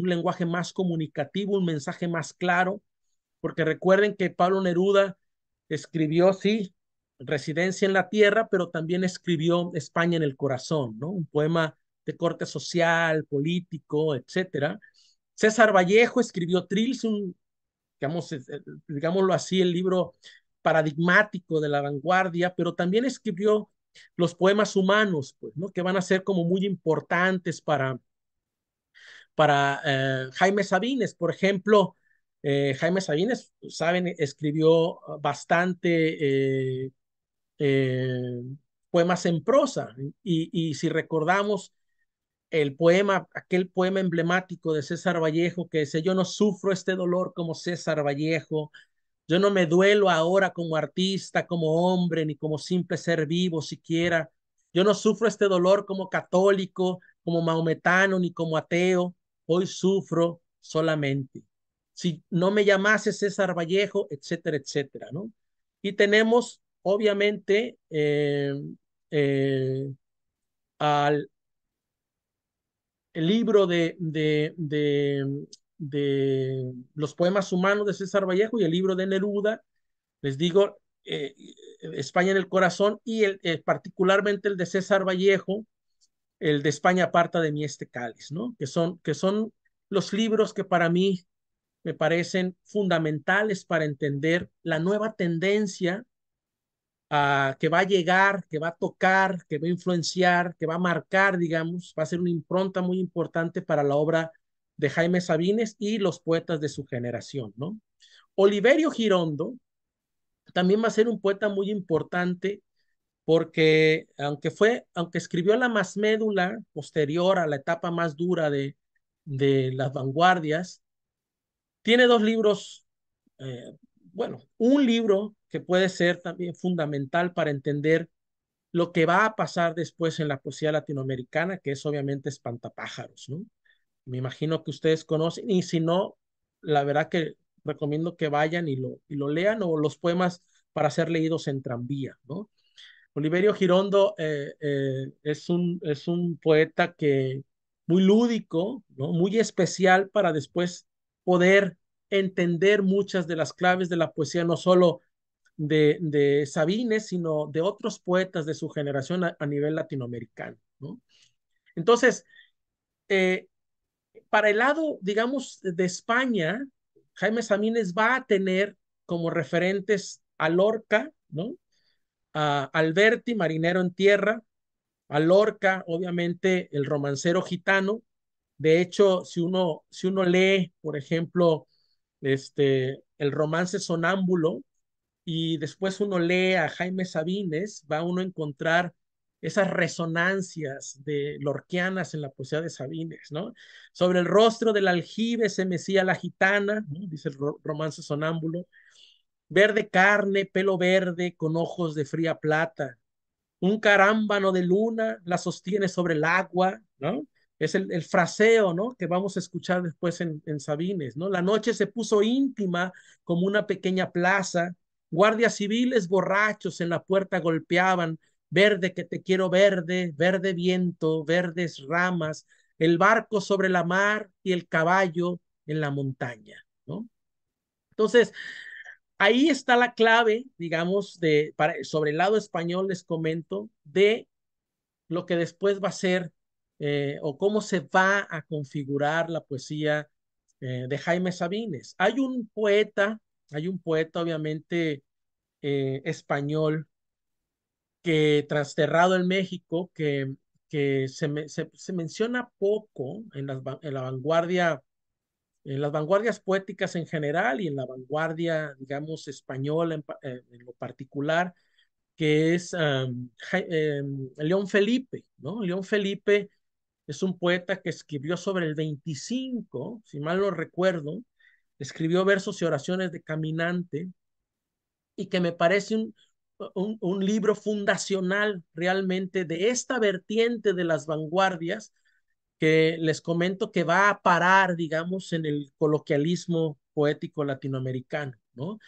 un lenguaje más comunicativo, un mensaje más claro, porque recuerden que Pablo Neruda escribió, sí, Residencia en la Tierra, pero también escribió España en el Corazón, ¿no? Un poema de corte social, político, etcétera. César Vallejo escribió Trills, un, digamos, eh, digámoslo así, el libro paradigmático de la vanguardia, pero también escribió los poemas humanos, pues, ¿no? Que van a ser como muy importantes para para eh, Jaime Sabines, por ejemplo. Eh, Jaime Sabines, saben, escribió bastante eh, poemas en prosa y, si recordamos el poema, aquel poema emblemático de César Vallejo que dice, yo no sufro este dolor como César Vallejo, yo no me duelo ahora como artista, como hombre, ni como simple ser vivo siquiera, yo no sufro este dolor como católico, como maometano, ni como ateo, hoy sufro solamente. Si no me llamase César Vallejo, etcétera, etcétera, ¿no? Y tenemos, obviamente, eh, eh, al el libro de, los poemas humanos de César Vallejo y el libro de Neruda, les digo, eh, España en el corazón y particularmente el de César Vallejo, el de España aparta de mí este cáliz, ¿no? Que son, que son los libros que para mí me parecen fundamentales para entender la nueva tendencia a ah, que va a llegar, que va a tocar, que va a influenciar, que va a marcar, digamos, va a ser una impronta muy importante para la obra de Jaime Sabines y los poetas de su generación, ¿no? Oliverio Girondo también va a ser un poeta muy importante porque aunque fue, aunque escribió la más médula posterior a la etapa más dura de, de las vanguardias, tiene dos libros, eh, bueno, un libro que puede ser también fundamental para entender lo que va a pasar después en la poesía latinoamericana, que es obviamente Espantapájaros, ¿no? Me imagino que ustedes conocen, y si no, la verdad que recomiendo que vayan y lo, y lo lean, o los poemas para ser leídos en tranvía, ¿no? Oliverio Girondo eh, eh, es, un, es un poeta que muy lúdico, ¿no? muy especial para después poder entender muchas de las claves de la poesía, no solo de, de Sabines, sino de otros poetas de su generación a, nivel latinoamericano. ¿no? Entonces, eh, para el lado, digamos, de España, Jaime Sabines va a tener como referentes a Lorca, ¿no? a Alberti, marinero en tierra, a Lorca, obviamente el romancero gitano. De hecho, si uno, si uno lee, por ejemplo, este, el romance sonámbulo y después uno lee a Jaime Sabines, va uno a encontrar esas resonancias de lorquianas en la poesía de Sabines, ¿no? Sobre el rostro del aljibe se mecía la gitana, dice el romance sonámbulo, verde carne, pelo verde, con ojos de fría plata. Un carámbano de luna la sostiene sobre el agua, ¿no? Es el, fraseo, ¿no? Que vamos a escuchar después en, en Sabines, ¿no? La noche se puso íntima como una pequeña plaza. Guardias civiles borrachos en la puerta golpeaban. Verde que te quiero verde, verde viento, verdes ramas, el barco sobre la mar y el caballo en la montaña, ¿no? Entonces, ahí está la clave, digamos, sobre el lado español, les comento, de lo que después va a ser eh, o cómo se va a configurar la poesía eh, de Jaime Sabines. Hay un poeta, hay un poeta obviamente eh, español que trasterrado en México, que, se, menciona poco en en la vanguardia en las vanguardias poéticas en general y en la vanguardia, digamos, española en, eh, lo particular, que es em, León Felipe, ¿no? León Felipe es un poeta que escribió sobre el 25, si mal no recuerdo, escribió versos y oraciones de Caminante, y que me parece un, un, libro fundacional realmente de esta vertiente de las vanguardias, que les comento que va a parar, digamos, en el coloquialismo poético latinoamericano, ¿no?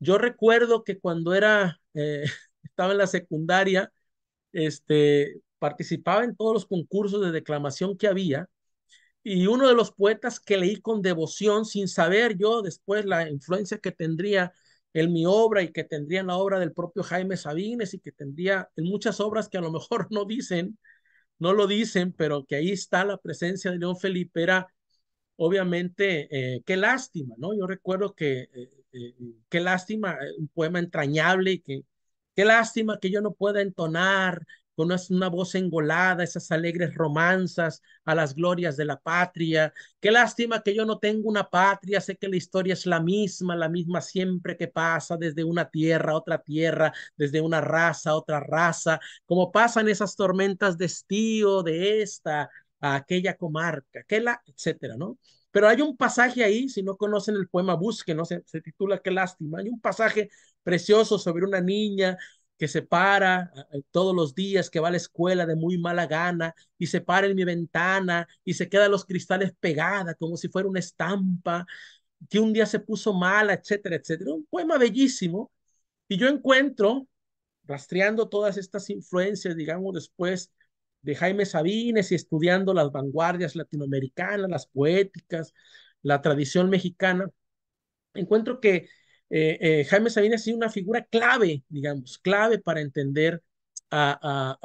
Yo recuerdo que cuando era, eh, estaba en la secundaria, este, participaba en todos los concursos de declamación que había, y uno de los poetas que leí con devoción, sin saber yo después la influencia que tendría en mi obra y que tendría en la obra del propio Jaime Sabines y que tendría en muchas obras que a lo mejor no dicen, no lo dicen, pero que ahí está la presencia de León Felipe, era obviamente, eh, qué lástima, ¿no? Yo recuerdo que, eh, eh, qué lástima, un poema entrañable, que, qué lástima que yo no pueda entonar con una, voz engolada, esas alegres romanzas a las glorias de la patria. Qué lástima que yo no tengo una patria, sé que la historia es la misma, la misma siempre que pasa desde una tierra a otra tierra, desde una raza a otra raza, como pasan esas tormentas de estío de esta a aquella comarca, que etcétera, ¿no? Pero hay un pasaje ahí, si no conocen el poema, busquen, ¿no? Se, se titula Qué lástima. Hay un pasaje precioso sobre una niña que se para eh, eh, todos los días, que va a la escuela de muy mala gana y se para en mi ventana y se quedan los cristales pegadas como si fuera una estampa, que un día se puso mala, etcétera, etcétera. Un poema bellísimo. Y yo encuentro, rastreando todas estas influencias, digamos, después de Jaime Sabines y estudiando las vanguardias latinoamericanas, las poéticas, la tradición mexicana, encuentro que eh, eh, Jaime Sabina ha sido una figura clave, digamos, clave para entender a,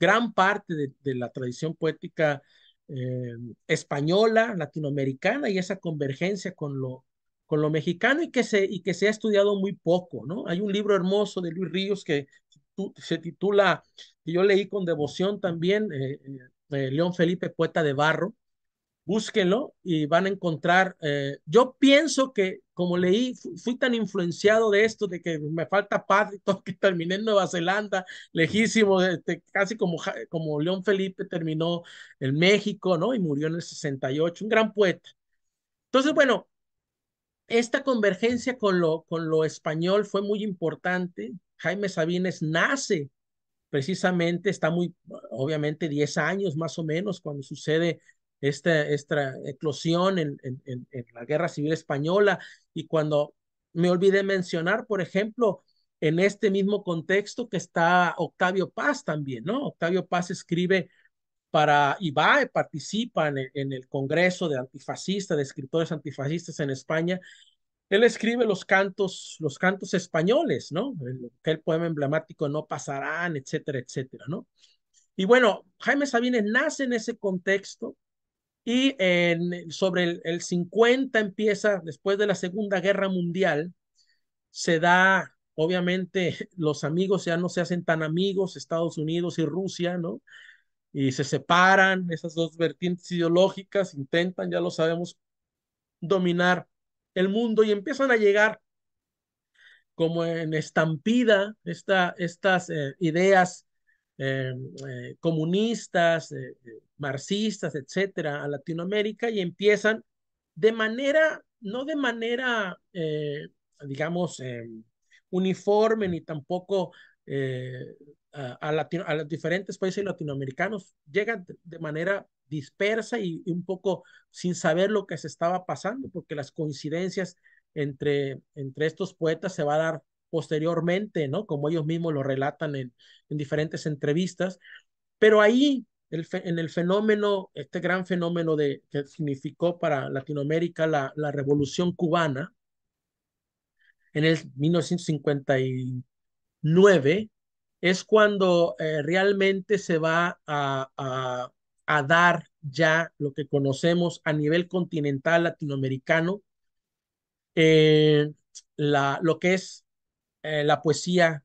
gran parte de, la tradición poética eh, española, latinoamericana y esa convergencia con lo, mexicano y que, se, y que se ha estudiado muy poco, Hay un libro hermoso de Luis Ríos que se titula, que yo leí con devoción también, León Felipe, Poeta de Barro, búsquenlo y van a encontrar, eh, yo pienso que como leí, fui, tan influenciado de esto, de que me falta padre que terminé en Nueva Zelanda, lejísimo, este, casi como, como León Felipe terminó en México, ¿no? Y murió en el 68, un gran poeta. Entonces, bueno, esta convergencia con lo, con lo español fue muy importante. Jaime Sabines nace precisamente, está muy, obviamente, 10 años más o menos cuando sucede esta, esta eclosión en, en, la Guerra Civil Española y cuando me olvidé mencionar, por ejemplo, en este mismo contexto que está Octavio Paz también, ¿no? Octavio Paz escribe para y va, participa en el, en el, Congreso de Antifascistas, de escritores antifascistas en España. Él escribe los cantos, los cantos españoles, ¿no? El, aquel poema emblemático No pasarán, etcétera, etcétera, ¿no? Y bueno, Jaime Sabines nace en ese contexto y sobre el, 50 empieza, después de la Segunda Guerra Mundial, se da, obviamente, los amigos ya no se hacen tan amigos, Estados Unidos y Rusia, ¿no? Y se separan, esas dos vertientes ideológicas intentan, ya lo sabemos, dominar el mundo y empiezan a llegar como en estampida esta, estas eh, ideas Em, eh, comunistas, eh, eh, marxistas, etcétera, a Latinoamérica y empiezan de manera, no de manera, digamos, em, uniforme ni tampoco a, a, a, los diferentes países latinoamericanos, llegan de manera dispersa y, y un poco sin saber lo que se estaba pasando, porque las coincidencias entre, entre estos poetas se va a dar posteriormente, ¿no? Como ellos mismos lo relatan en, diferentes entrevistas. Pero ahí, en el fenómeno, este gran fenómeno de, que significó para Latinoamérica la, revolución cubana, en el 1959, es cuando eh, realmente se va a, a, dar ya lo que conocemos a nivel continental latinoamericano, eh, la, lo que es eh, la poesía,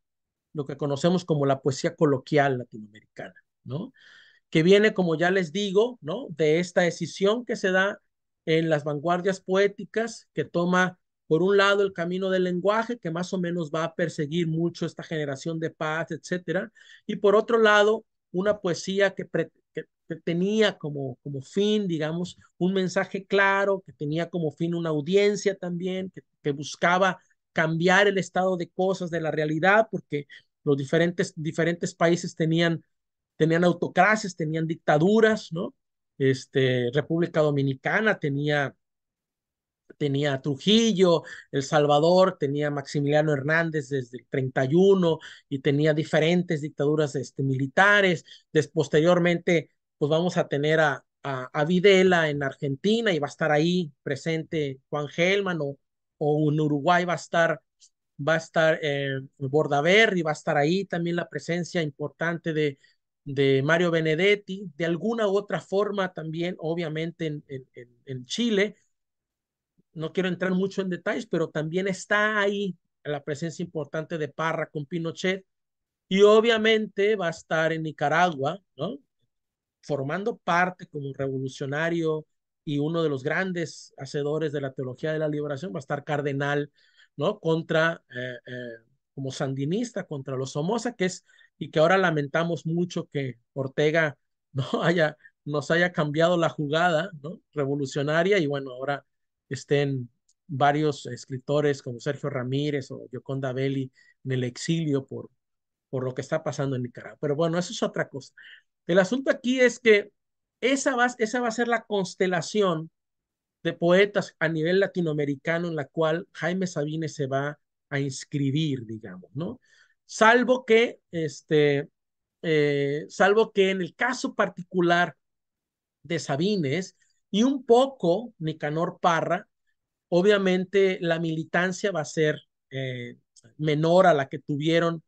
lo que conocemos como la poesía coloquial latinoamericana, ¿no? Que viene, como ya les digo, ¿no? De esta decisión que se da en las vanguardias poéticas, que toma, por un lado, el camino del lenguaje, que más o menos va a perseguir mucho esta generación de paz, etcétera, y por otro lado, una poesía que, tenía como, como fin, digamos, un mensaje claro, que tenía como fin una audiencia también, que, que buscaba cambiar el estado de cosas, de la realidad, porque los diferentes, diferentes países tenían, tenían autocracias, tenían dictaduras, ¿no? Este, República Dominicana tenía, tenía Trujillo, El Salvador tenía Maximiliano Hernández desde el 31 y tenía diferentes dictaduras este, militares. Des, posteriormente, pues vamos a tener a, a, a, Videla en Argentina y va a estar ahí presente Juan Gelman o, o en Uruguay va a estar, va a estar eh, Bordaberry, va a estar ahí también la presencia importante de, de Mario Benedetti, de alguna u otra forma también, obviamente, en, en, Chile. No quiero entrar mucho en detalles, pero también está ahí la presencia importante de Parra con Pinochet. Y obviamente va a estar en Nicaragua, ¿no? Formando parte como revolucionario, y uno de los grandes hacedores de la teología de la liberación va a estar Cardenal, ¿no? Contra, eh, eh, como sandinista, contra los Somoza, que es, y que ahora lamentamos mucho que Ortega no haya, nos haya cambiado la jugada, ¿no? Revolucionaria, y bueno, ahora estén varios escritores como Sergio Ramírez o Gioconda Belli en el exilio por, por lo que está pasando en Nicaragua. Pero bueno, eso es otra cosa. El asunto aquí es que esa va, a ser la constelación de poetas a nivel latinoamericano en la cual Jaime Sabines se va a inscribir, digamos, ¿no? Salvo que, este, eh, salvo que en el caso particular de Sabines y un poco Nicanor Parra, obviamente la militancia va a ser eh, menor a la que tuvieron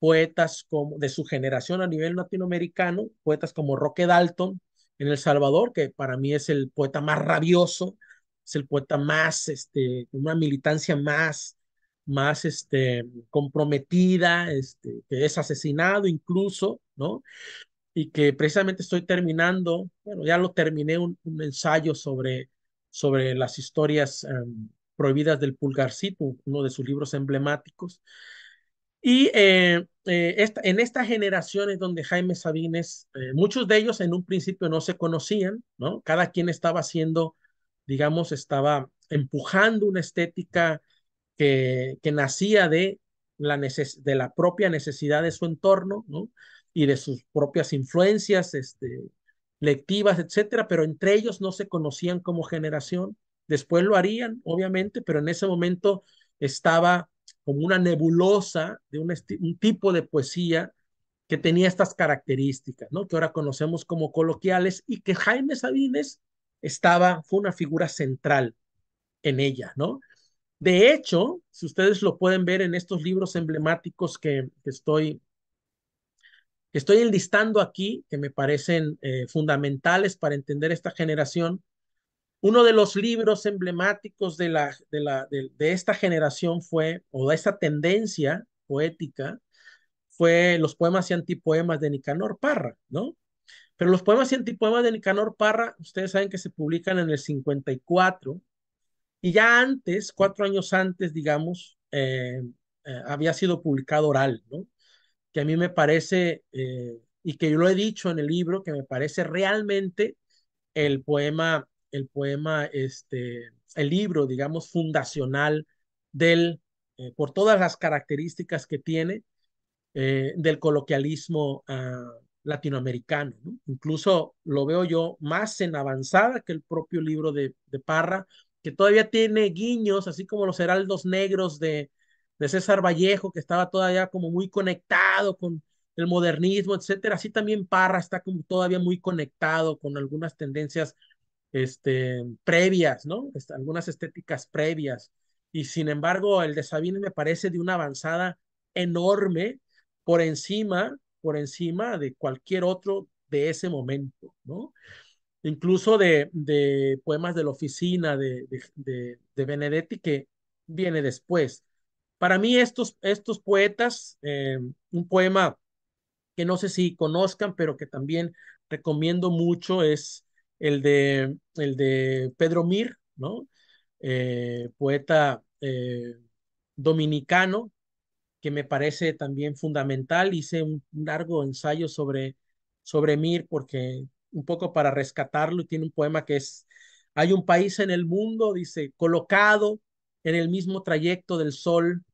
poetas como, de su generación a nivel latinoamericano, poetas como Roque Dalton, en El Salvador, que para mí es el poeta más rabioso, es el poeta más, este, una militancia más, más, este, comprometida, este, que es asesinado incluso, ¿no? Y que precisamente estoy terminando, bueno, ya lo terminé, un, ensayo sobre, sobre las historias em, prohibidas del Pulgarcito, uno de sus libros emblemáticos, y eh, eh, esta, en estas generaciones donde Jaime Sabines, eh, muchos de ellos en un principio no se conocían, ¿no? Cada quien estaba haciendo, digamos, estaba empujando una estética que, que nacía de la, de la propia necesidad de su entorno, ¿no? Y de sus propias influencias, este, lectivas, etcétera, pero entre ellos no se conocían como generación. Después lo harían, obviamente, pero en ese momento estaba como una nebulosa de un, tipo de poesía que tenía estas características, ¿no? Que ahora conocemos como coloquiales y que Jaime Sabines estaba, fue una figura central en ella, ¿no? De hecho, si ustedes lo pueden ver en estos libros emblemáticos que, estoy, que estoy enlistando aquí, que me parecen eh, fundamentales para entender esta generación, uno de los libros emblemáticos de, la, de, la, esta generación fue, o de esta tendencia poética, fue los poemas y antipoemas de Nicanor Parra, ¿no? Pero los poemas y antipoemas de Nicanor Parra, ustedes saben que se publican en el 54, y ya antes, cuatro años antes, digamos, eh, eh, había sido publicado oral, ¿no? Que a mí me parece, eh, y que yo lo he dicho en el libro, que me parece realmente el poema el poema, este, el libro, digamos, fundacional del, eh, por todas las características que tiene, eh, del coloquialismo ah, latinoamericano. Incluso lo veo yo más en avanzada que el propio libro de, Parra, que todavía tiene guiños, así como los heraldos negros de, César Vallejo, que estaba todavía como muy conectado con el modernismo, etcétera. Así también Parra está como todavía muy conectado con algunas tendencias este, previas, ¿no? Este, algunas estéticas previas. Y sin embargo, el de Sabine me parece de una avanzada enorme por encima, por encima de cualquier otro de ese momento, ¿no? Incluso de, de poemas de la oficina de, de, Benedetti que viene después. Para mí estos, estos poetas, eh, un poema que no sé si conozcan, pero que también recomiendo mucho es el de, el de Pedro Mir, ¿no? Eh, poeta eh, dominicano, que me parece también fundamental. Hice un largo ensayo sobre, sobre Mir, porque un poco para rescatarlo, tiene un poema que es, hay un país en el mundo, dice, colocado en el mismo trayecto del sol,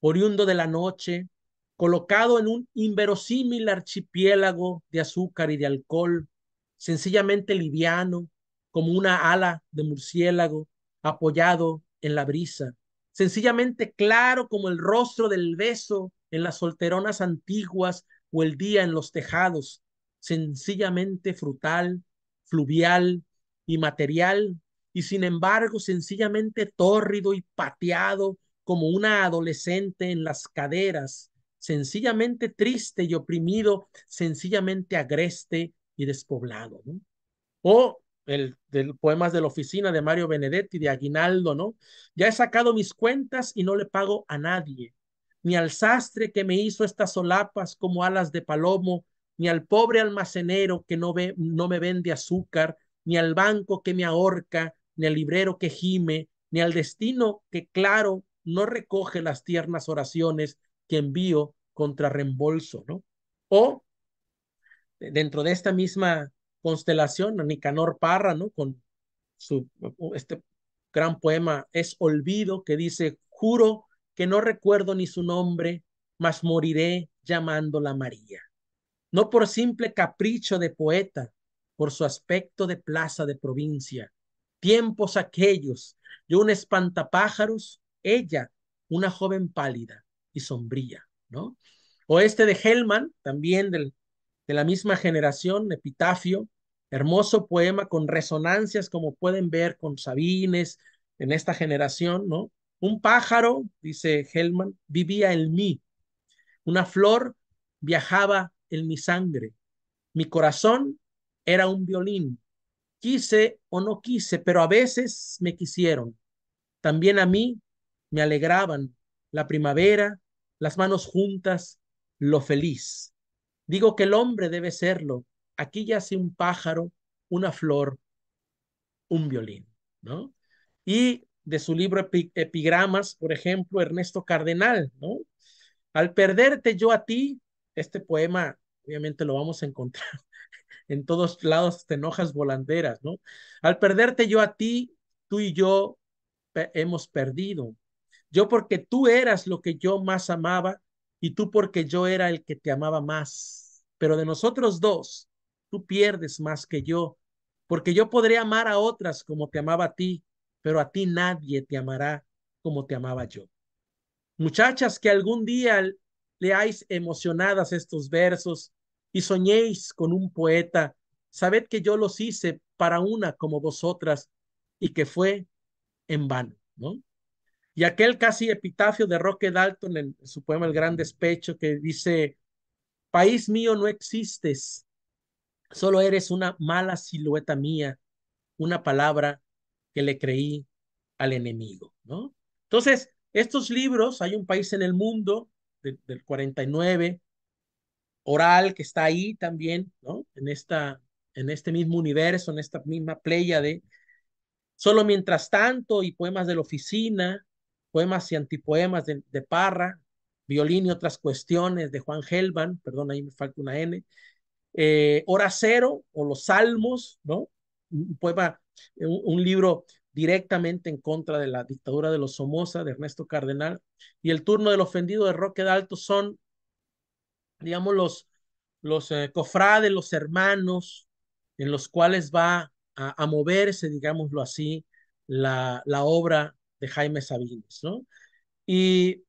oriundo de la noche, colocado en un inverosímil archipiélago de azúcar y de alcohol, sencillamente liviano, como una ala de murciélago apoyado en la brisa, sencillamente claro como el rostro del beso en las solteronas antiguas o el día en los tejados, sencillamente frutal, fluvial y material, y sin embargo sencillamente tórrido y pateado como una adolescente en las caderas, sencillamente triste y oprimido, sencillamente agreste y despoblado, ¿no? O el, del poemas de la oficina de Mario Benedetti, de Aguinaldo, ¿no? Ya he sacado mis cuentas y no le pago a nadie, ni al sastre que me hizo estas solapas como alas de palomo, ni al pobre almacenero que no, ve, no me vende azúcar, ni al banco que me ahorca, ni al librero que gime, ni al destino que, claro, no recoge las tiernas oraciones que envío contra reembolso, ¿no? O dentro de esta misma constelación, Nicanor Parra, ¿no? Con su este gran poema Es Olvido, que dice, juro que no recuerdo ni su nombre, mas moriré llamándola María. No por simple capricho de poeta, por su aspecto de plaza de provincia. Tiempos aquellos, yo un espantapájaros, ella una joven pálida y sombría, ¿no? O este de Hellman, también del de la misma generación, Epitafio, hermoso poema con resonancias, como pueden ver, con Sabines en esta generación, ¿no? Un pájaro, dice Hellman, vivía en mí. Una flor viajaba en mi sangre. Mi corazón era un violín. Quise o no quise, pero a veces me quisieron. También a mí me alegraban la primavera, las manos juntas, lo feliz. Digo que el hombre debe serlo. Aquí ya yace un pájaro, una flor, un violín, ¿no? Y de su libro Epigramas, por ejemplo, Ernesto Cardenal, ¿no? Al perderte yo a ti, este poema obviamente lo vamos a encontrar en todos lados, en enojas volanderas, ¿no? Al perderte yo a ti, tú y yo hemos perdido. Yo porque tú eras lo que yo más amaba, y tú porque yo era el que te amaba más. Pero de nosotros dos, tú pierdes más que yo, porque yo podré amar a otras como te amaba a ti, pero a ti nadie te amará como te amaba yo. Muchachas que algún día leáis emocionadas estos versos y soñéis con un poeta, sabed que yo los hice para una como vosotras y que fue en vano, ¿no? Y aquel casi epitafio de Roque Dalton en su poema El Gran Despecho que dice, País mío no existes, solo eres una mala silueta mía, una palabra que le creí al enemigo, ¿no? Entonces, estos libros, hay un país en el mundo del 49, oral que está ahí también, ¿no? En esta, en este mismo universo, en esta misma playa de Solo mientras tanto y poemas de la oficina, poemas y antipoemas de, Parra, violín y otras cuestiones de Juan Gelban, perdón, ahí me falta una N, eh, Hora Cero o Los Salmos, ¿no? Un poema, eh, un, libro directamente en contra de la dictadura de los Somoza, de Ernesto Cardenal, y El Turno del Ofendido de Roque Dalto son, digamos, los, los eh, cofrades, los hermanos, en los cuales va a, moverse, digámoslo así, la, la obra Jaime Sabines, ¿no? Y,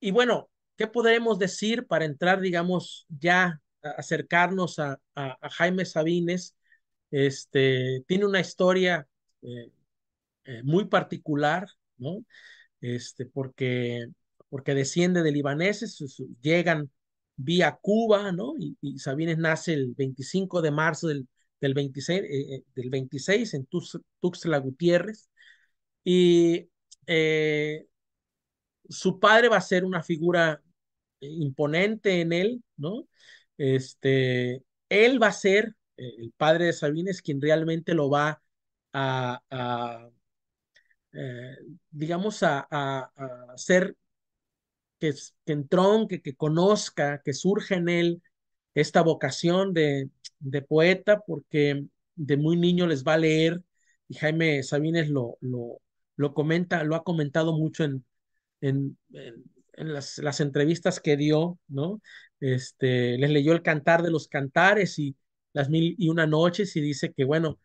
y bueno, ¿qué podremos decir para entrar, digamos, ya acercarnos a, a, Jaime Sabines? Este, tiene una historia eh, eh, muy particular, ¿no? Este, porque, porque desciende de libaneses, llegan vía Cuba, ¿no? Y, Sabines nace el 25 de marzo del, del, 26, eh, del en Tuxtla Gutiérrez, y eh, su padre va a ser una figura imponente en él, ¿no? Este, él va a ser, eh, el padre de Sabines, quien realmente lo va a, eh, digamos, a, a, hacer que, que entronque, que conozca, que surja en él esta vocación de, de, poeta, porque de muy niño les va a leer, y Jaime Sabines lo, lo, lo comenta, lo ha comentado mucho en, en, las, las, entrevistas que dio, ¿no? Este, les leyó el cantar de los cantares y las mil y una noches y dice que, bueno,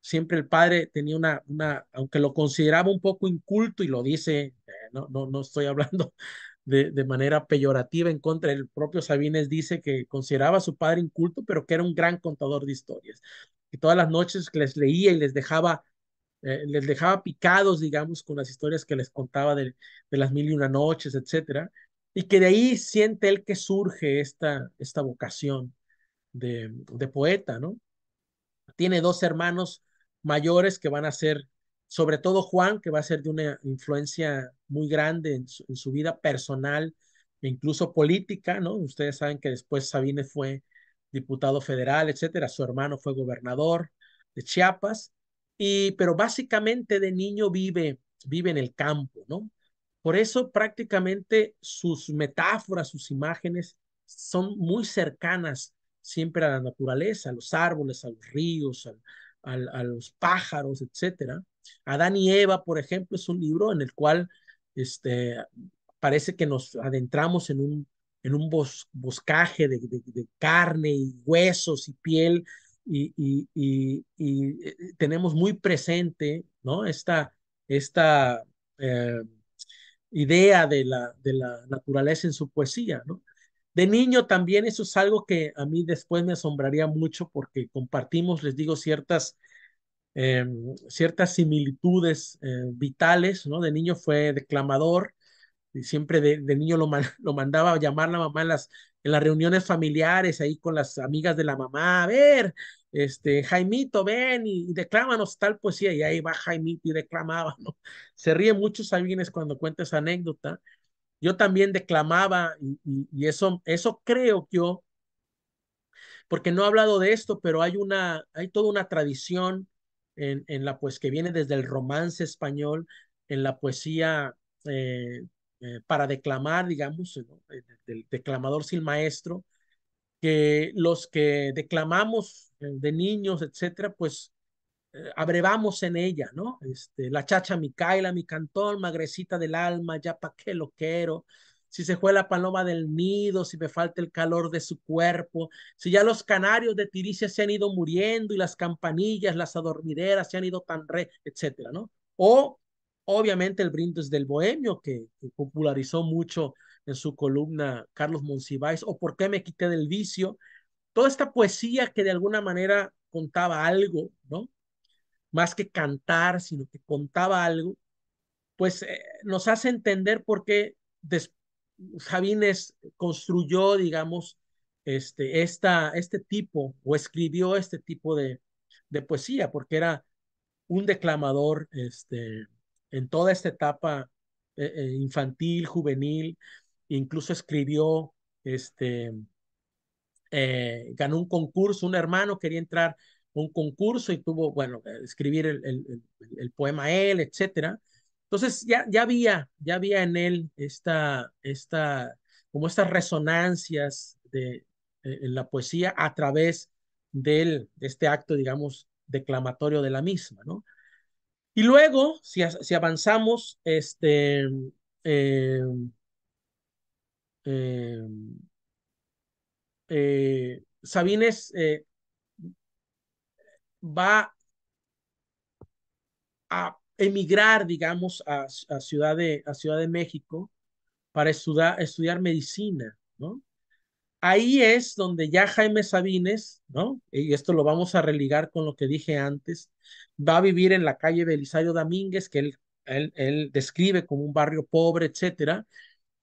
siempre el padre tenía una, una aunque lo consideraba un poco inculto y lo dice, eh, no, no, no estoy hablando de, de manera peyorativa en contra, el propio Sabines dice que consideraba a su padre inculto, pero que era un gran contador de historias. Y todas las noches les leía y les dejaba eh, les dejaba picados, digamos, con las historias que les contaba de, las mil y una noches, etcétera, y que de ahí siente él que surge esta, esta vocación de, poeta, ¿no? Tiene dos hermanos mayores que van a ser, sobre todo Juan, que va a ser de una influencia muy grande en su, en su vida personal e incluso política, ¿no? Ustedes saben que después Sabine fue diputado federal, etcétera, su hermano fue gobernador de Chiapas, pero básicamente de niño vive, vive en el campo, ¿no? Por eso prácticamente sus metáforas, sus imágenes son muy cercanas siempre a la naturaleza, a los árboles, a los ríos, a los pájaros, etcétera. Adán y Eva, por ejemplo, es un libro en el cual este, parece que nos adentramos en un, en un boscaje de, de, carne y huesos y piel y, eh, tenemos muy presente ¿no? esta, esta eh, idea de la, de la naturaleza en su poesía. ¿no? De niño también eso es algo que a mí después me asombraría mucho porque compartimos, les digo, ciertas, em, ciertas similitudes eh, vitales. ¿no? De niño fue declamador siempre de, niño lo, mandaba a llamar la mamá en las, en las reuniones familiares, ahí con las amigas de la mamá, a ver, este, Jaimito, ven y, declámanos tal poesía, y ahí va Jaimito y declamaba, Se ríe muchos Sabines cuando cuenta esa anécdota. Yo también declamaba, y, eso, eso creo que yo, porque no he hablado de esto, pero hay una, hay toda una tradición en, en la pues que viene desde el romance español, en la poesía eh, eh, para declamar, digamos, el eh, del declamador sin maestro, que los que declamamos eh, de niños, etcétera, pues abrevamos en ella, ¿no? Este, la chacha Micaela, mi cantón, magrecita del alma, ya pa' qué lo quiero. Si se fue la paloma del nido, si me falta el calor de su cuerpo, si ya los canarios de Tiricia se han ido muriendo y las campanillas, las adormideras se han ido tan re, etcétera, ¿no? O Obviamente el brindis del bohemio que, popularizó mucho en su columna Carlos Monsiváis o ¿Por qué me quité del vicio? Toda esta poesía que de alguna manera contaba algo, ¿no? Más que cantar, sino que contaba algo, pues eh, nos hace entender por qué Javines construyó, digamos, este, esta, este tipo o escribió este tipo de, de poesía, porque era un declamador este, en toda esta etapa eh, eh, infantil, juvenil, incluso escribió, este, eh, ganó un concurso, un hermano quería entrar a un concurso y tuvo, bueno, escribir el, poema él, etcétera. Entonces ya, ya había, ya había en él esta, esta, como estas resonancias de, en la poesía a través de este acto, digamos, declamatorio de la misma, ¿no? Y luego, si, avanzamos, este, em, em, eh, Sabines eh, va a emigrar, digamos, a, ciudad, de, a ciudad de México para estudiar, estudiar medicina, ¿no? Ahí es donde ya Jaime Sabines, ¿no? Y esto lo vamos a religar con lo que dije antes, va a vivir en la calle Belisario Domínguez, que él, él, describe como un barrio pobre, etcétera,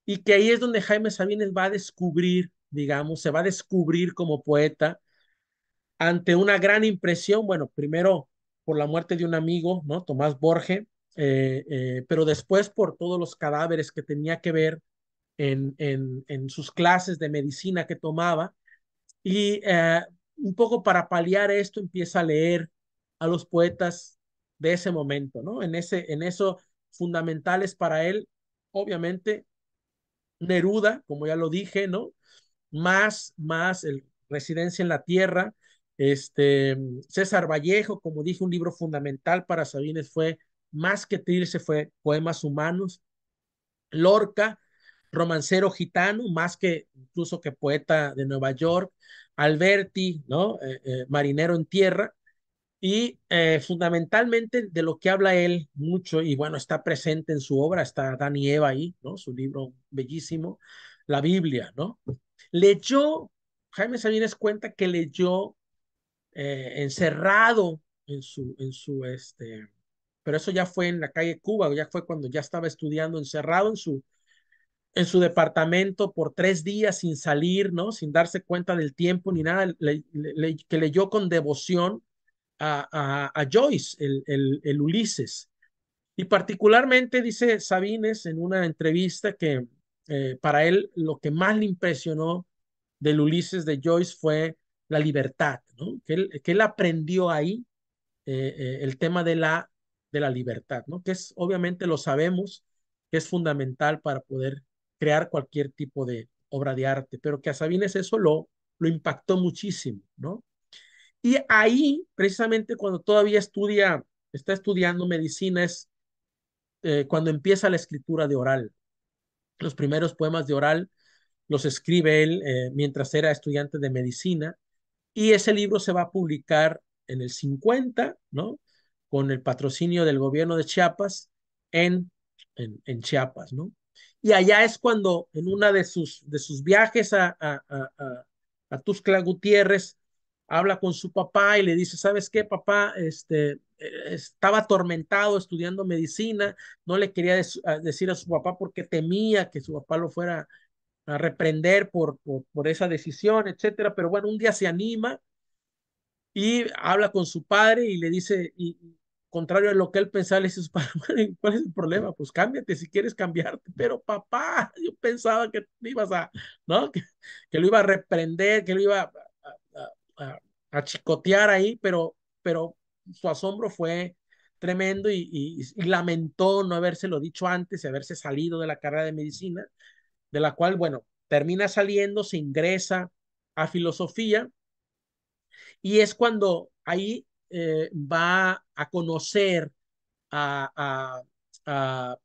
y que ahí es donde Jaime Sabines va a descubrir, digamos, se va a descubrir como poeta ante una gran impresión, bueno, primero por la muerte de un amigo, ¿no? Tomás Borges, eh, eh, pero después por todos los cadáveres que tenía que ver en, en, sus clases de medicina que tomaba. Y eh, un poco para paliar esto empieza a leer a los poetas de ese momento, ¿no? En, ese, en eso fundamentales para él, obviamente, Neruda, como ya lo dije, ¿no? Más, más el Residencia en la Tierra, este, César Vallejo, como dije, un libro fundamental para Sabines fue, más que Trilce, fue Poemas Humanos, Lorca, romancero gitano, más que incluso que poeta de Nueva York, Alberti, ¿no? Eh, eh, marinero en tierra, y eh, fundamentalmente de lo que habla él mucho, y bueno, está presente en su obra, está Dani Eva ahí, ¿no? Su libro bellísimo, la Biblia, ¿no? Leyó, Jaime Sabines cuenta que leyó encerrado en su, en su, este, pero eso ya fue en la calle Cuba, ya fue cuando ya estaba estudiando encerrado en su en su departamento por tres días sin salir, ¿no? Sin darse cuenta del tiempo ni nada, que leyó con devoción a, a, Joyce, el, el, Ulises. Y particularmente dice Sabines en una entrevista que eh, para él lo que más le impresionó del Ulises de Joyce fue la libertad, ¿no? Que él, que él aprendió ahí eh, eh, el tema de la, de la libertad, ¿no? Que es, obviamente lo sabemos, que es fundamental para poder crear cualquier tipo de obra de arte, pero que a Sabines eso lo, lo impactó muchísimo, ¿no? Y ahí, precisamente cuando todavía estudia, está estudiando medicina, es eh, cuando empieza la escritura de oral. Los primeros poemas de oral los escribe él eh, mientras era estudiante de medicina y ese libro se va a publicar en el 50, ¿no? Con el patrocinio del gobierno de Chiapas en, en Chiapas, ¿no? Y allá es cuando en una de sus, de sus viajes a, a, Tuscla Gutiérrez habla con su papá y le dice, ¿sabes qué, papá? Este, eh, estaba atormentado estudiando medicina, no le quería decir a su papá porque temía que su papá lo fuera a reprender por, por, esa decisión, etcétera. Pero bueno, un día se anima y habla con su padre y le dice, contrario a lo que él pensaba, le dices, ¿cuál es el problema? Pues cámbiate si quieres cambiarte, pero papá, yo pensaba que ibas a, ¿no? Que, lo iba a reprender, que lo iba a, chicotear ahí, pero, pero su asombro fue tremendo y, lamentó no habérselo dicho antes y haberse salido de la carrera de medicina, de la cual, bueno, termina saliendo, se ingresa a filosofía y es cuando ahí eh, va a conocer a,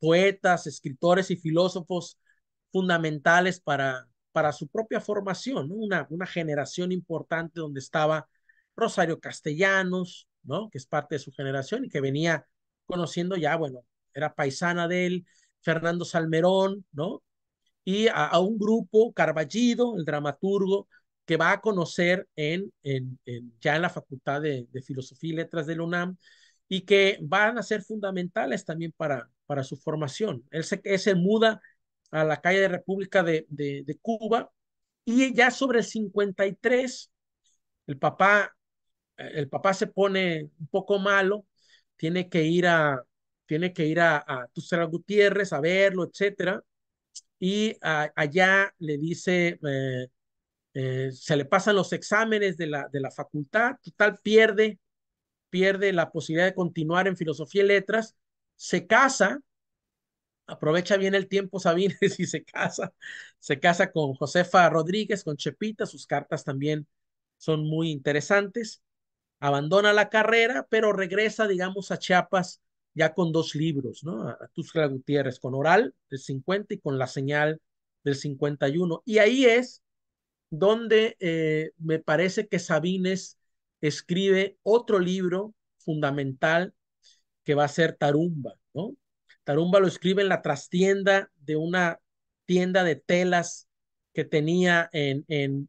poetas, escritores y filósofos fundamentales para, para su propia formación, una, una generación importante donde estaba Rosario Castellanos, ¿no? que es parte de su generación y que venía conociendo ya, bueno, era paisana de él, Fernando Salmerón, ¿no? Y a, a un grupo, Carballido, el dramaturgo, que va a conocer en, en, en ya en la Facultad de, de, Filosofía y Letras de UNAM y que van a ser fundamentales también para, para su formación. Él se, se muda a la calle de República de, de, de Cuba y ya sobre el 53, el papá, el papá se pone un poco malo, tiene que ir a, tiene que ir a, a Gutiérrez a verlo, etcétera. Y allá le dice eh, eh, se le pasan los exámenes de la, de la facultad, total pierde, pierde la posibilidad de continuar en filosofía y letras, se casa, aprovecha bien el tiempo Sabines y se casa, se casa con Josefa Rodríguez, con Chepita, sus cartas también son muy interesantes, abandona la carrera, pero regresa, digamos, a Chiapas ya con dos libros, ¿no? A Tuscla Gutiérrez, con Oral del 50 y con La Señal del 51. Y ahí es donde eh, me parece que Sabines escribe otro libro fundamental que va a ser Tarumba, ¿no? Tarumba lo escribe en la trastienda de una tienda de telas que tenía en, en,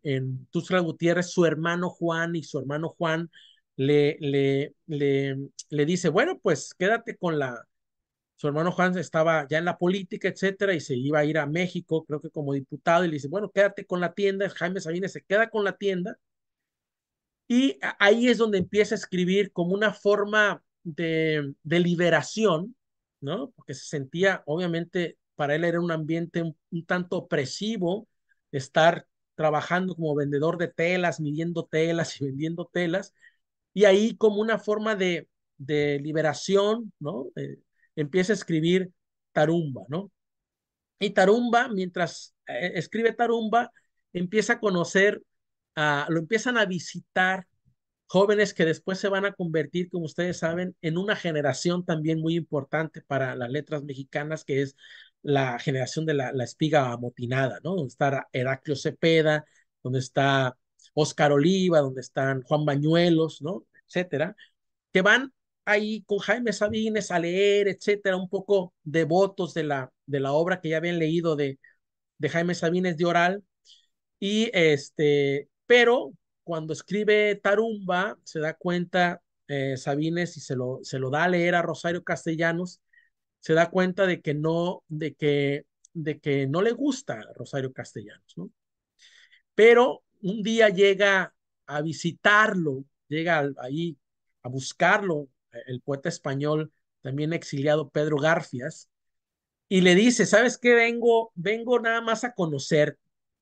Gutiérrez su hermano Juan y su hermano Juan le, le, le, le dice, bueno, pues quédate con la, su hermano Juan estaba ya en la política, etcétera, y se iba a ir a México, creo que como diputado, y le dice, bueno, quédate con la tienda, Jaime Sabines se queda con la tienda, y ahí es donde empieza a escribir como una forma de, de liberación, ¿no? Porque se sentía, obviamente, para él era un ambiente un, tanto opresivo estar trabajando como vendedor de telas, midiendo telas y vendiendo telas, y ahí como una forma de, de liberación, ¿no? empieza a escribir Tarumba, ¿no? Y Tarumba, mientras eh, escribe Tarumba, empieza a conocer, a, lo empiezan a visitar jóvenes que después se van a convertir, como ustedes saben, en una generación también muy importante para las letras mexicanas, que es la generación de la, la espiga amotinada, ¿no? Donde está Heraclio Cepeda, donde está Oscar Oliva, donde están Juan Bañuelos, ¿no? Etcétera, que van ahí con Jaime Sabines a leer, etcétera, un poco devotos de la, de la obra que ya habían leído de, de Jaime Sabines de Oral. Y este, pero cuando escribe Tarumba, se da cuenta eh, Sabines y se lo, se lo da a leer a Rosario Castellanos, se da cuenta de que no, de que, de que no le gusta Rosario Castellanos, ¿no? Pero un día llega a visitarlo, llega ahí a buscarlo eh, el poeta español, también exiliado, Pedro Garfias, y le dice, ¿sabes qué? Vengo, vengo nada más a conocer,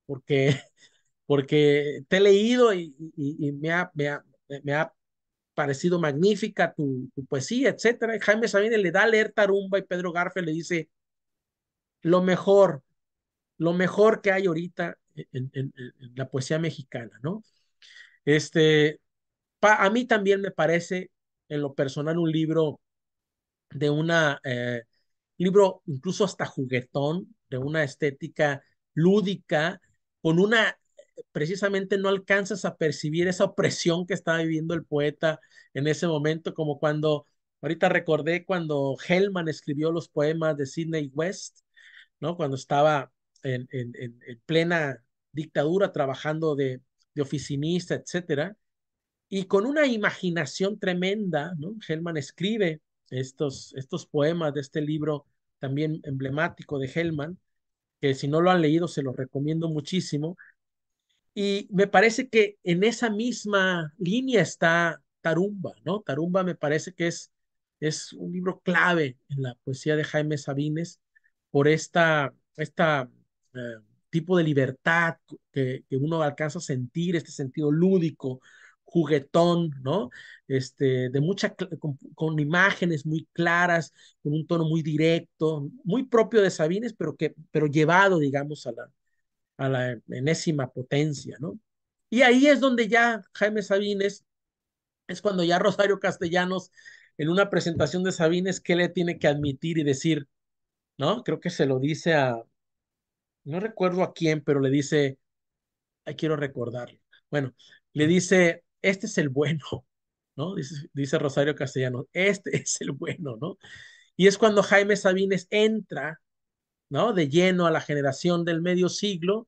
porque, porque te he leído y, me, ha, me, ha, parecido magnífica tu, tu poesía, etcétera. Jaime Sabine le da a rumba y Pedro Garfias le dice, lo mejor, lo mejor que hay ahorita en, en, la poesía mexicana, ¿no? Este, a mí también me parece en lo personal un libro de una, eh, libro incluso hasta juguetón, de una estética lúdica, con una, precisamente no alcanzas a percibir esa opresión que estaba viviendo el poeta en ese momento, como cuando, ahorita recordé cuando Hellman escribió los poemas de Sidney West, ¿no? Cuando estaba en, plena dictadura trabajando de, de oficinista, etcétera y con una imaginación tremenda, ¿no? Hellman escribe estos, estos poemas de este libro también emblemático de Hellman, que si no lo han leído se los recomiendo muchísimo. Y me parece que en esa misma línea está Tarumba, ¿no? Tarumba me parece que es, es un libro clave en la poesía de Jaime Sabines por esta, esta eh, tipo de libertad que, que, uno alcanza a sentir, este sentido lúdico, juguetón, ¿no? Este, de mucha, con, imágenes muy claras, con un tono muy directo, muy propio de Sabines, pero, que, pero llevado, digamos, a la, a la enésima potencia, ¿no? Y ahí es donde ya Jaime Sabines, es cuando ya Rosario Castellanos, en una presentación de Sabines, ¿qué le tiene que admitir y decir? ¿No? Creo que se lo dice a, no recuerdo a quién, pero le dice, ahí quiero recordarlo. Bueno, le dice, este es el bueno, ¿no? Dice, Rosario Castellanos, este es el bueno, ¿no? Y es cuando Jaime Sabines entra, ¿no? De lleno a la generación del medio siglo,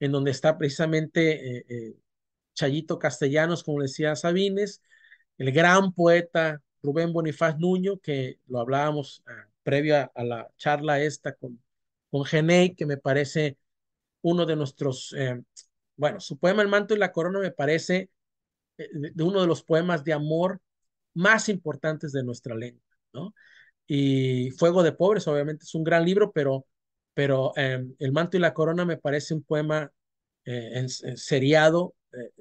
en donde está precisamente eh, eh, Chayito Castellanos, como decía Sabines, el gran poeta Rubén Bonifaz Nuño, que lo hablábamos ah, previo a, la charla esta con, con Genei, que me parece uno de nuestros, eh, bueno, su poema El manto y la corona me parece eh, de uno de los poemas de amor más importantes de nuestra lengua, ¿no? Y Fuego de Pobres, obviamente, es un gran libro, pero, pero em, El manto y la corona me parece un poema eh, seriado eh,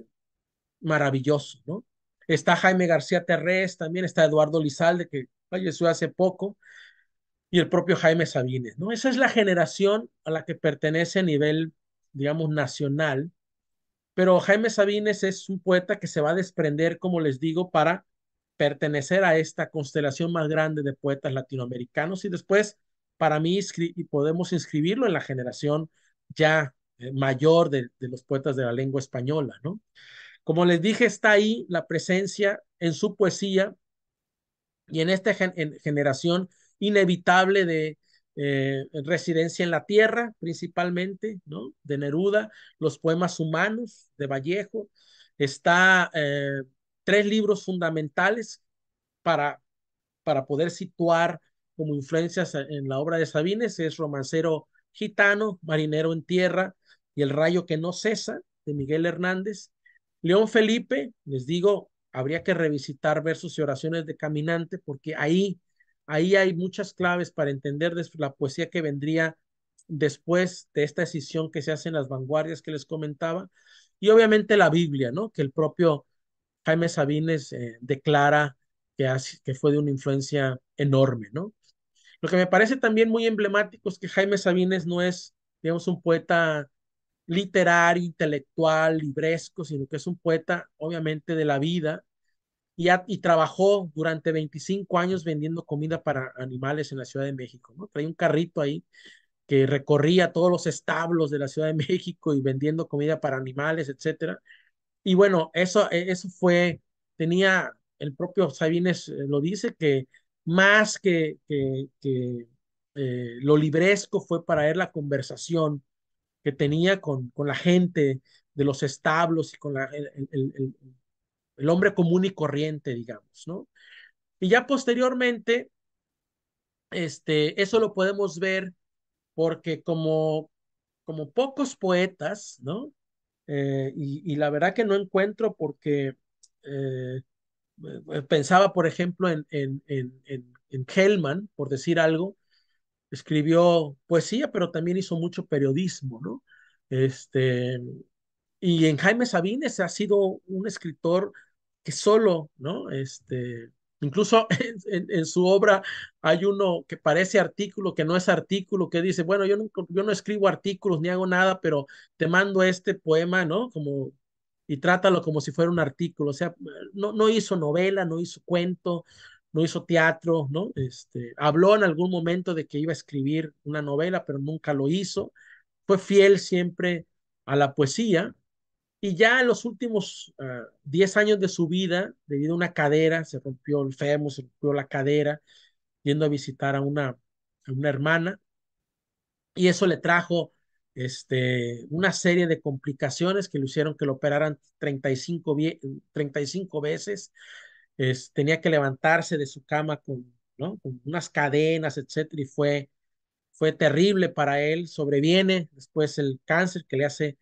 maravilloso, ¿no? Está Jaime García Terrés, también está Eduardo Lizalde, que falleció hace poco, y el propio Jaime Sabines, ¿no? Esa es la generación a la que pertenece a nivel, digamos, nacional, pero Jaime Sabines es un poeta que se va a desprender, como les digo, para pertenecer a esta constelación más grande de poetas latinoamericanos y después, para mí, podemos inscribirlo en la generación ya eh, mayor de, los poetas de la lengua española, ¿no? Como les dije, está ahí la presencia en su poesía y en esta generación inevitable de eh, residencia en la Tierra, principalmente, ¿no? De Neruda, los poemas humanos de Vallejo. Está eh, tres libros fundamentales para, para poder situar como influencias en la obra de Sabines, es Romancero Gitano, Marinero en Tierra y El Rayo que no cesa, de Miguel Hernández. León Felipe, les digo, habría que revisitar versos y oraciones de Caminante, porque ahí Ahí hay muchas claves para entender la poesía que vendría después de esta decisión que se hace en las vanguardias que les comentaba. Y obviamente la Biblia, ¿no? Que el propio Jaime Sabines eh, declara que, que fue de una influencia enorme, ¿no? Lo que me parece también muy emblemático es que Jaime Sabines no es, digamos, un poeta literario, intelectual, libresco, sino que es un poeta, obviamente, de la vida, y, trabajó durante 25 años vendiendo comida para animales en la Ciudad de México. ¿no? Traía un carrito ahí que recorría todos los establos de la Ciudad de México y vendiendo comida para animales, etcétera. Y bueno, eso, e, eso fue, tenía, el propio Sabines eh, lo dice, que más que, que, que eh, lo libresco fue para él la conversación que tenía con, con la gente de los establos y con la, el, el hombre común y corriente, digamos, ¿no? Y ya posteriormente, este, eso lo podemos ver porque como, como pocos poetas, ¿no? Eh, y, la verdad que no encuentro porque eh, eh, pensaba, por ejemplo, en, en, en, en Hellman, por decir algo, escribió poesía, pero también hizo mucho periodismo, ¿no? Este, y en Jaime Sabines ha sido un escritor que solo, ¿no? Este, incluso en, su obra hay uno que parece artículo, que no es artículo, que dice, bueno, yo no, yo no escribo artículos ni hago nada, pero te mando este poema, ¿no? Como, y trátalo como si fuera un artículo, o sea, no, no hizo novela, no hizo cuento, no hizo teatro, ¿no? Este, habló en algún momento de que iba a escribir una novela, pero nunca lo hizo. Fue fiel siempre a la poesía, y ya en los últimos 10 ah, años de su vida, debido a una cadera, se rompió el fémur, se rompió la cadera, yendo a visitar a una, a una hermana. Y eso le trajo este, una serie de complicaciones que le hicieron que lo operaran 35, 35 veces. tenía que levantarse de su cama con, ¿no? con unas cadenas, etcétera, y fue, fue terrible para él. Sobreviene después el cáncer que le hace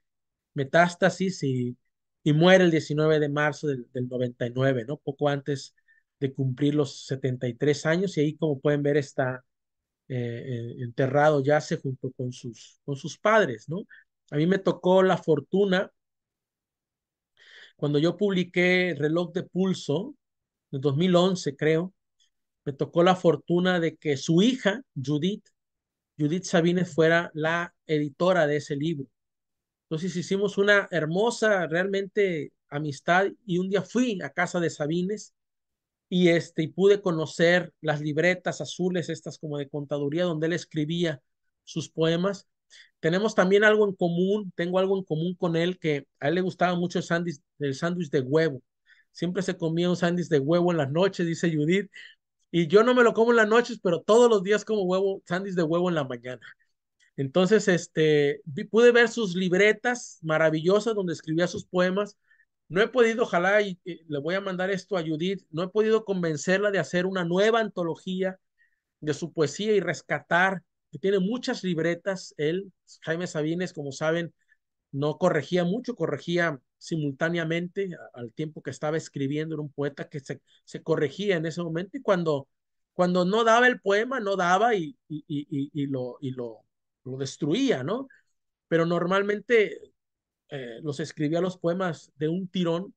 metástasis y, muere el 19 de marzo del, 99, ¿no? Poco antes de cumplir los 73 años y ahí como pueden ver está eh, eh, enterrado, yace junto con sus, con sus padres, ¿no? A mí me tocó la fortuna cuando yo publiqué Reloj de Pulso, en 2011 creo, me tocó la fortuna de que su hija, Judith, Judith Sabines, fuera la editora de ese libro. Entonces hicimos una hermosa, realmente amistad y un día fui a casa de Sabines y este y pude conocer las libretas azules estas como de contaduría donde él escribía sus poemas. Tenemos también algo en común, tengo algo en común con él que a él le gustaba mucho el sándwich, de huevo. Siempre se comía un sándwich de huevo en las noches, dice Judith. Y yo no me lo como en las noches, pero todos los días como huevo, sándwich de huevo en la mañana. Entonces, este, pude ver sus libretas maravillosas donde escribía sus poemas. No he podido, ojalá, y, eh, le voy a mandar esto a Judith, no he podido convencerla de hacer una nueva antología de su poesía y rescatar, que tiene muchas libretas, él, Jaime Sabines, como saben, no corregía mucho, corregía simultáneamente al tiempo que estaba escribiendo, era un poeta que se, se corregía en ese momento y cuando, cuando no daba el poema, no daba y, y, y, y lo, y lo lo destruía, ¿no? Pero normalmente eh, los escribía los poemas de un tirón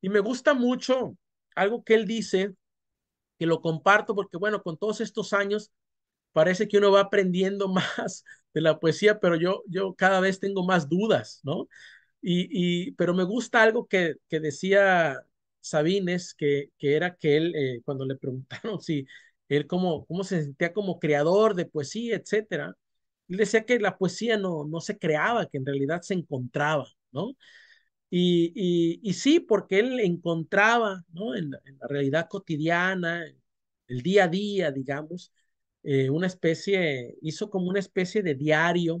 y me gusta mucho algo que él dice, que lo comparto porque, bueno, con todos estos años parece que uno va aprendiendo más de la poesía, pero yo, yo cada vez tengo más dudas, ¿no? Y, y pero me gusta algo que, que decía Sabines, que, que era que él, eh, cuando le preguntaron si él cómo, cómo se sentía como creador de poesía, etcétera, él decía que la poesía no, no se creaba, que en realidad se encontraba, ¿no? Y, sí, porque él encontraba, ¿no? En, la realidad cotidiana, el día a día, digamos, eh, una especie, hizo como una especie de diario.